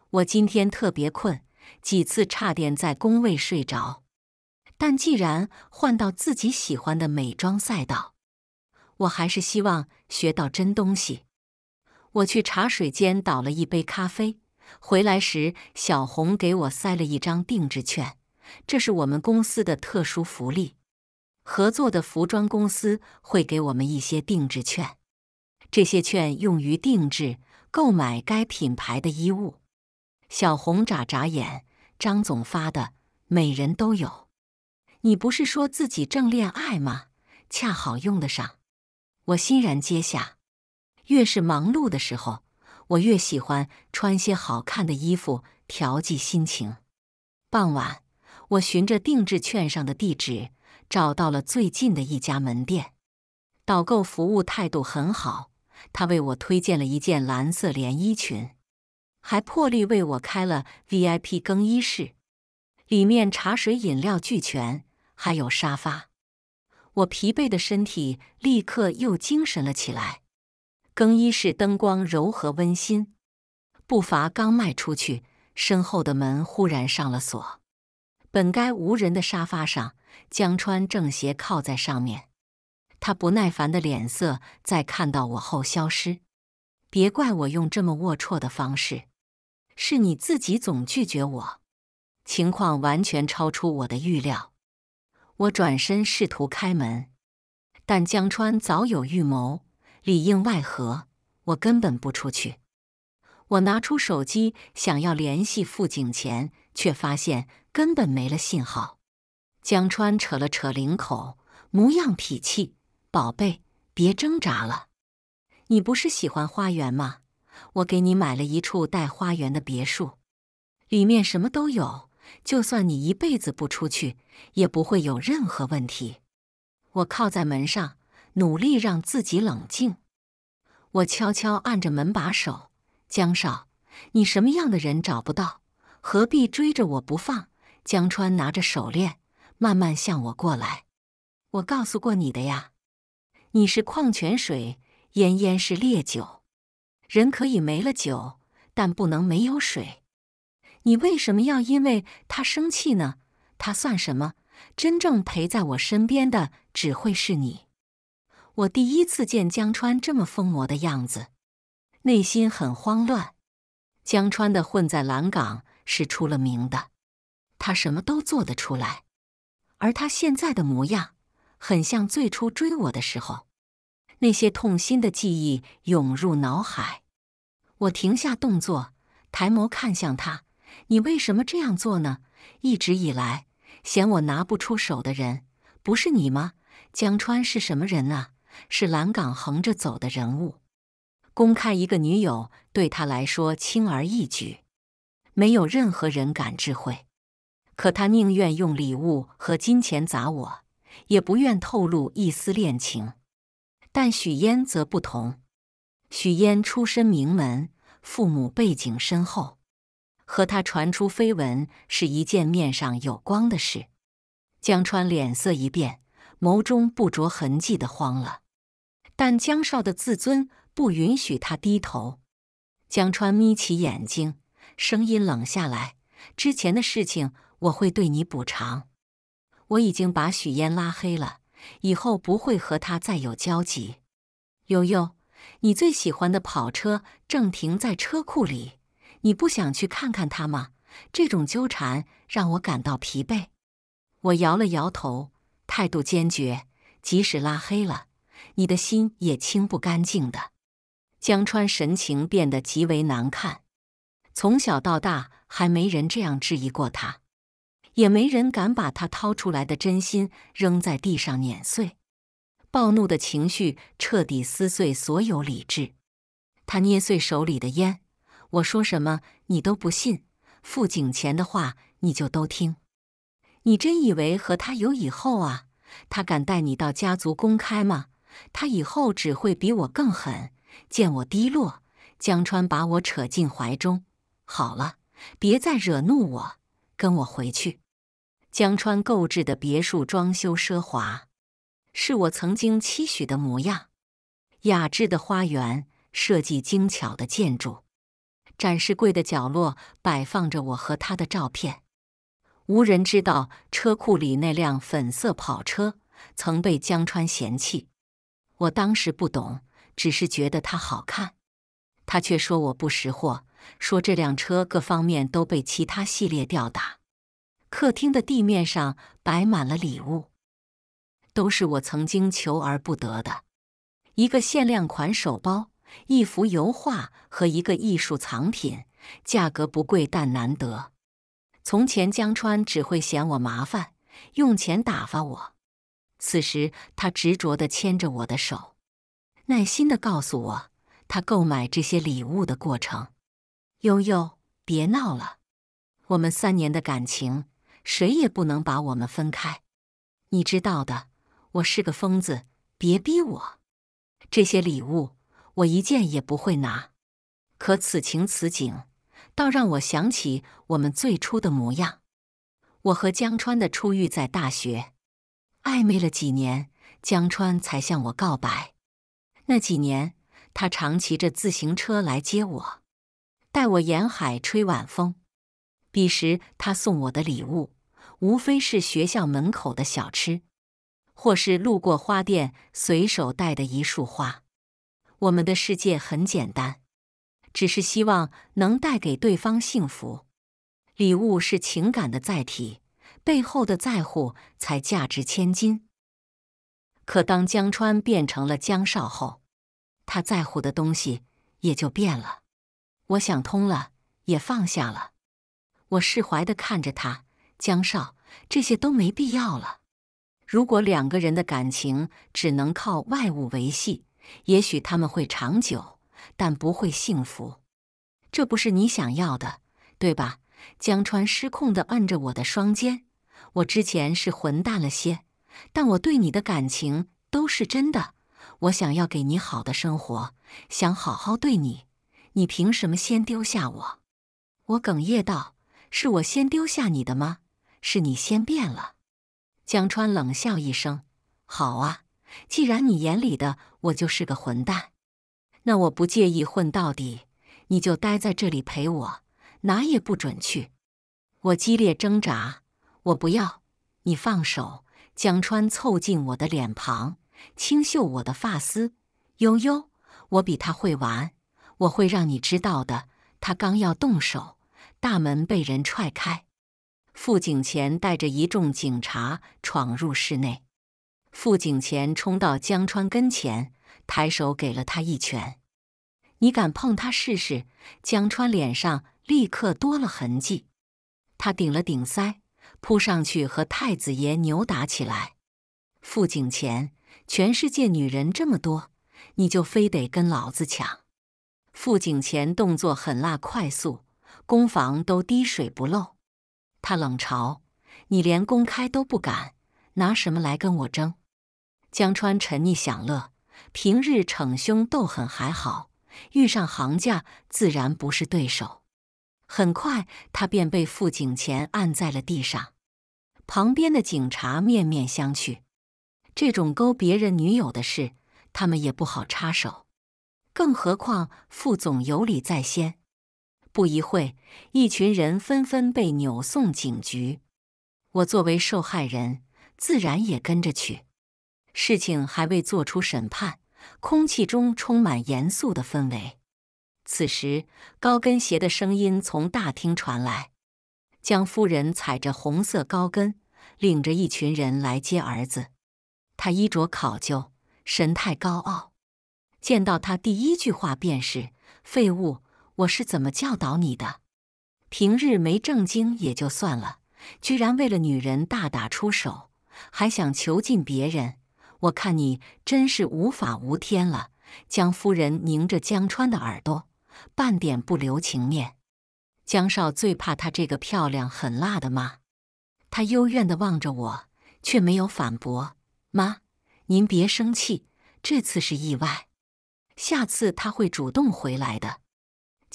我今天特别困，几次差点在工位睡着。但既然换到自己喜欢的美妆赛道，我还是希望学到真东西。我去茶水间倒了一杯咖啡，回来时小红给我塞了一张定制券，这是我们公司的特殊福利。合作的服装公司会给我们一些定制券，这些券用于定制购买该品牌的衣物。小红眨眨眼，张总发的，每人都有。你不是说自己正恋爱吗？恰好用得上，我欣然接下。越是忙碌的时候，我越喜欢穿些好看的衣服调剂心情。傍晚，我循着定制券上的地址。找到了最近的一家门店，导购服务态度很好，他为我推荐了一件蓝色连衣裙，还破例为我开了 VIP 更衣室，里面茶水饮料俱全，还有沙发。我疲惫的身体立刻又精神了起来。更衣室灯光柔和温馨，步伐刚迈出去，身后的门忽然上了锁。本该无人的沙发上。江川正斜靠在上面，他不耐烦的脸色在看到我后消失。别怪我用这么龌龊的方式，是你自己总拒绝我。情况完全超出我的预料。我转身试图开门，但江川早有预谋，里应外合，我根本不出去。我拿出手机想要联系副警前，却发现根本没了信号。江川扯了扯领口，模样痞气：“宝贝，别挣扎了。你不是喜欢花园吗？我给你买了一处带花园的别墅，里面什么都有。就算你一辈子不出去，也不会有任何问题。”我靠在门上，努力让自己冷静。我悄悄按着门把手：“江少，你什么样的人找不到？何必追着我不放？”江川拿着手链。慢慢向我过来，我告诉过你的呀。你是矿泉水，烟烟是烈酒，人可以没了酒，但不能没有水。你为什么要因为他生气呢？他算什么？真正陪在我身边的只会是你。我第一次见江川这么疯魔的样子，内心很慌乱。江川的混在蓝港是出了名的，他什么都做得出来。而他现在的模样，很像最初追我的时候。那些痛心的记忆涌入脑海，我停下动作，抬眸看向他：“你为什么这样做呢？一直以来，嫌我拿不出手的人，不是你吗？江川是什么人啊？是蓝港横着走的人物，公开一个女友对他来说轻而易举，没有任何人敢智慧。”可他宁愿用礼物和金钱砸我，也不愿透露一丝恋情。但许嫣则不同，许嫣出身名门，父母背景深厚，和他传出绯闻是一件面上有光的事。江川脸色一变，眸中不着痕迹的慌了，但江少的自尊不允许他低头。江川眯起眼睛，声音冷下来：“之前的事情。”我会对你补偿。我已经把许嫣拉黑了，以后不会和他再有交集。悠悠，你最喜欢的跑车正停在车库里，你不想去看看它吗？这种纠缠让我感到疲惫。我摇了摇头，态度坚决。即使拉黑了，你的心也清不干净的。江川神情变得极为难看。从小到大，还没人这样质疑过他。也没人敢把他掏出来的真心扔在地上碾碎。暴怒的情绪彻底撕碎所有理智。他捏碎手里的烟。我说什么你都不信，付景前的话你就都听。你真以为和他有以后啊？他敢带你到家族公开吗？他以后只会比我更狠。见我低落，江川把我扯进怀中。好了，别再惹怒我，跟我回去。江川购置的别墅装修奢华，是我曾经期许的模样。雅致的花园，设计精巧的建筑，展示柜的角落摆放着我和他的照片。无人知道车库里那辆粉色跑车曾被江川嫌弃。我当时不懂，只是觉得它好看。他却说我不识货，说这辆车各方面都被其他系列吊打。客厅的地面上摆满了礼物，都是我曾经求而不得的：一个限量款手包、一幅油画和一个艺术藏品。价格不贵，但难得。从前江川只会嫌我麻烦，用钱打发我。此时他执着的牵着我的手，耐心的告诉我他购买这些礼物的过程。悠悠，别闹了，我们三年的感情。谁也不能把我们分开，你知道的。我是个疯子，别逼我。这些礼物我一件也不会拿。可此情此景，倒让我想起我们最初的模样。我和江川的初遇在大学，暧昧了几年，江川才向我告白。那几年，他常骑着自行车来接我，带我沿海吹晚风。彼时，他送我的礼物。无非是学校门口的小吃，或是路过花店随手带的一束花。我们的世界很简单，只是希望能带给对方幸福。礼物是情感的载体，背后的在乎才价值千金。可当江川变成了江少后，他在乎的东西也就变了。我想通了，也放下了。我释怀的看着他。江少，这些都没必要了。如果两个人的感情只能靠外物维系，也许他们会长久，但不会幸福。这不是你想要的，对吧？江川失控的按着我的双肩。我之前是混蛋了些，但我对你的感情都是真的。我想要给你好的生活，想好好对你。你凭什么先丢下我？我哽咽道：“是我先丢下你的吗？”是你先变了，江川冷笑一声：“好啊，既然你眼里的我就是个混蛋，那我不介意混到底。你就待在这里陪我，哪也不准去。”我激烈挣扎：“我不要你放手！”江川凑近我的脸庞，轻嗅我的发丝：“悠悠，我比他会玩，我会让你知道的。”他刚要动手，大门被人踹开。傅景前带着一众警察闯入室内，傅景前冲到江川跟前，抬手给了他一拳：“你敢碰他试试！”江川脸上立刻多了痕迹，他顶了顶腮，扑上去和太子爷扭打起来。傅景前，全世界女人这么多，你就非得跟老子抢？傅景前动作狠辣快速，攻防都滴水不漏。他冷嘲：“你连公开都不敢，拿什么来跟我争？”江川沉溺享乐，平日逞凶斗狠还好，遇上行家自然不是对手。很快，他便被傅景前按在了地上。旁边的警察面面相觑，这种勾别人女友的事，他们也不好插手，更何况傅总有理在先。不一会一群人纷纷被扭送警局。我作为受害人，自然也跟着去。事情还未做出审判，空气中充满严肃的氛围。此时，高跟鞋的声音从大厅传来。江夫人踩着红色高跟，领着一群人来接儿子。他衣着考究，神态高傲。见到他，第一句话便是“废物”。我是怎么教导你的？平日没正经也就算了，居然为了女人大打出手，还想囚禁别人，我看你真是无法无天了！江夫人拧着江川的耳朵，半点不留情面。江少最怕他这个漂亮狠辣的妈。他幽怨地望着我，却没有反驳。妈，您别生气，这次是意外，下次他会主动回来的。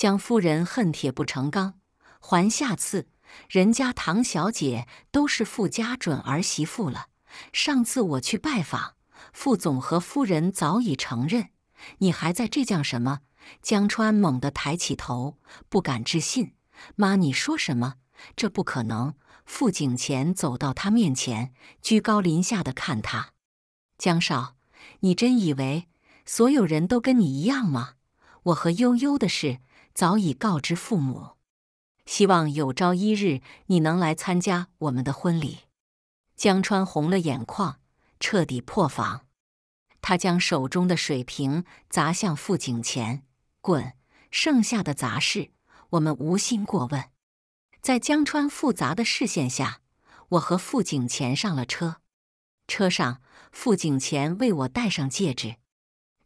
江夫人恨铁不成钢，还下次人家唐小姐都是傅家准儿媳妇了。上次我去拜访，傅总和夫人早已承认。你还在这犟什么？江川猛地抬起头，不敢置信：“妈，你说什么？这不可能！”傅景前走到他面前，居高临下的看他：“江少，你真以为所有人都跟你一样吗？我和悠悠的事。”早已告知父母，希望有朝一日你能来参加我们的婚礼。江川红了眼眶，彻底破防。他将手中的水瓶砸向傅景前：“滚！剩下的杂事我们无心过问。”在江川复杂的视线下，我和傅景前上了车。车上，傅景前为我戴上戒指，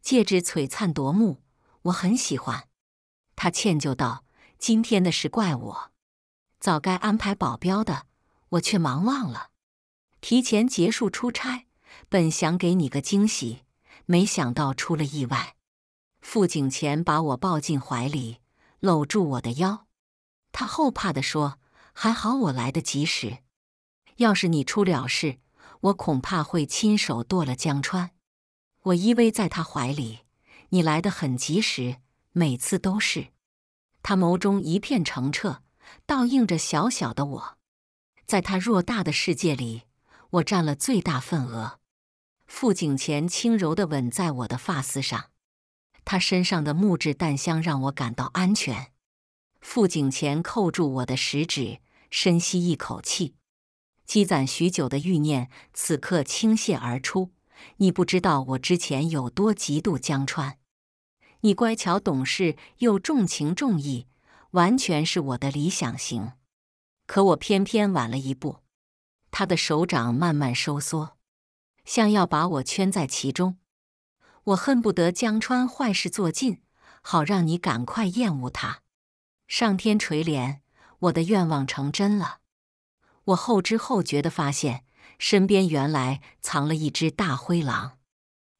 戒指璀璨夺目，我很喜欢。他歉疚道：“今天的事怪我，早该安排保镖的，我却忙忘了。提前结束出差，本想给你个惊喜，没想到出了意外。”傅景前把我抱进怀里，搂住我的腰，他后怕的说：“还好我来得及时，要是你出了事，我恐怕会亲手剁了江川。”我依偎在他怀里，你来得很及时。每次都是，他眸中一片澄澈，倒映着小小的我，在他偌大的世界里，我占了最大份额。傅景前轻柔地吻在我的发丝上，他身上的木质淡香让我感到安全。傅景前扣住我的食指，深吸一口气，积攒许久的欲念此刻倾泻而出。你不知道我之前有多嫉妒江川。你乖巧懂事又重情重义，完全是我的理想型。可我偏偏晚了一步。他的手掌慢慢收缩，像要把我圈在其中。我恨不得江川坏事做尽，好让你赶快厌恶他。上天垂怜，我的愿望成真了。我后知后觉的发现，身边原来藏了一只大灰狼。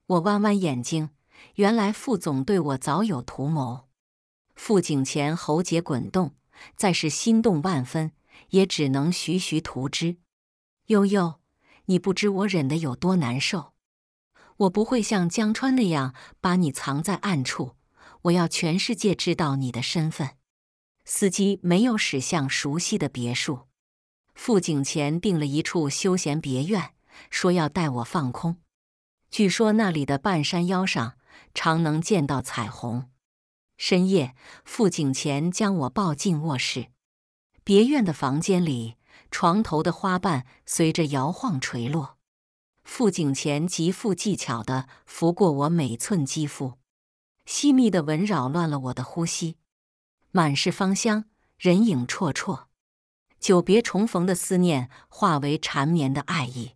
我弯弯眼睛。原来副总对我早有图谋，傅景前喉结滚动，再是心动万分，也只能徐徐图之。悠悠，你不知我忍得有多难受。我不会像江川那样把你藏在暗处，我要全世界知道你的身份。司机没有驶向熟悉的别墅，傅景前订了一处休闲别院，说要带我放空。据说那里的半山腰上。常能见到彩虹。深夜，傅景前将我抱进卧室，别院的房间里，床头的花瓣随着摇晃垂落。傅景前极富技巧地拂过我每寸肌肤，细密的纹扰乱了我的呼吸，满是芳香，人影绰绰。久别重逢的思念化为缠绵的爱意。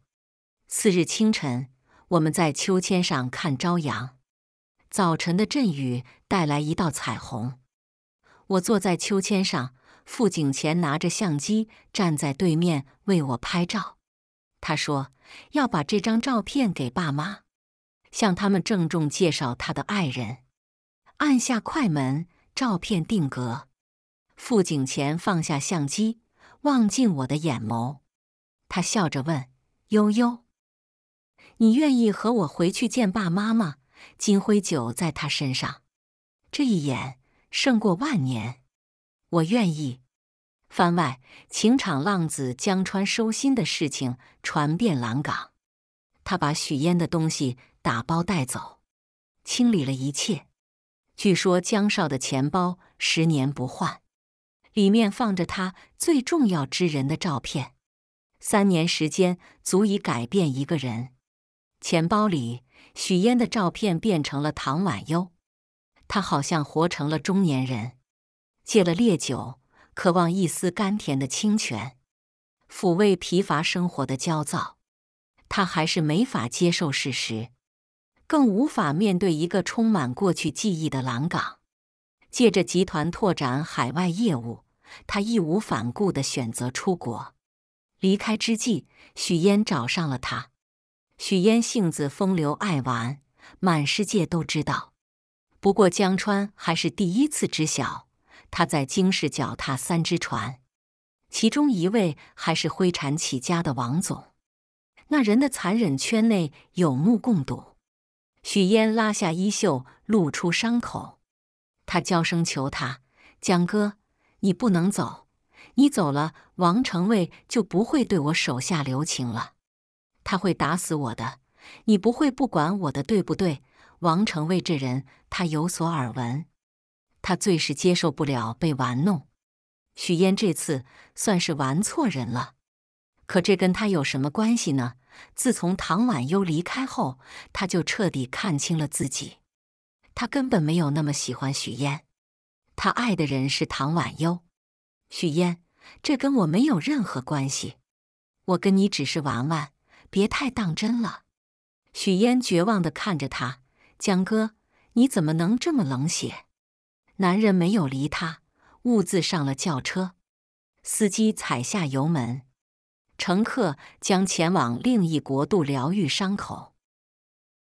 次日清晨，我们在秋千上看朝阳。早晨的阵雨带来一道彩虹。我坐在秋千上，傅景前拿着相机站在对面为我拍照。他说要把这张照片给爸妈，向他们郑重介绍他的爱人。按下快门，照片定格。傅景前放下相机，望进我的眼眸。他笑着问：“悠悠，你愿意和我回去见爸妈吗？”金辉酒在他身上，这一眼胜过万年。我愿意。番外：情场浪子江川收心的事情传遍蓝港。他把许嫣的东西打包带走，清理了一切。据说江少的钱包十年不换，里面放着他最重要之人的照片。三年时间足以改变一个人。钱包里。许嫣的照片变成了唐婉优，她好像活成了中年人，戒了烈酒，渴望一丝甘甜的清泉，抚慰疲乏生活的焦躁。他还是没法接受事实，更无法面对一个充满过去记忆的蓝港。借着集团拓展海外业务，他义无反顾地选择出国。离开之际，许烟找上了他。许嫣性子风流，爱玩，满世界都知道。不过江川还是第一次知晓，他在京市脚踏三只船，其中一位还是灰产起家的王总。那人的残忍，圈内有目共睹。许烟拉下衣袖，露出伤口，她娇声求他：“江哥，你不能走，你走了，王成卫就不会对我手下留情了。”他会打死我的，你不会不管我的，对不对？王成卫这人，他有所耳闻，他最是接受不了被玩弄。许嫣这次算是玩错人了，可这跟他有什么关系呢？自从唐婉悠离开后，他就彻底看清了自己，他根本没有那么喜欢许嫣，他爱的人是唐婉悠。许嫣，这跟我没有任何关系，我跟你只是玩玩。别太当真了，许烟绝望地看着他，江哥，你怎么能这么冷血？男人没有理他，兀自上了轿车，司机踩下油门，乘客将前往另一国度疗愈伤口。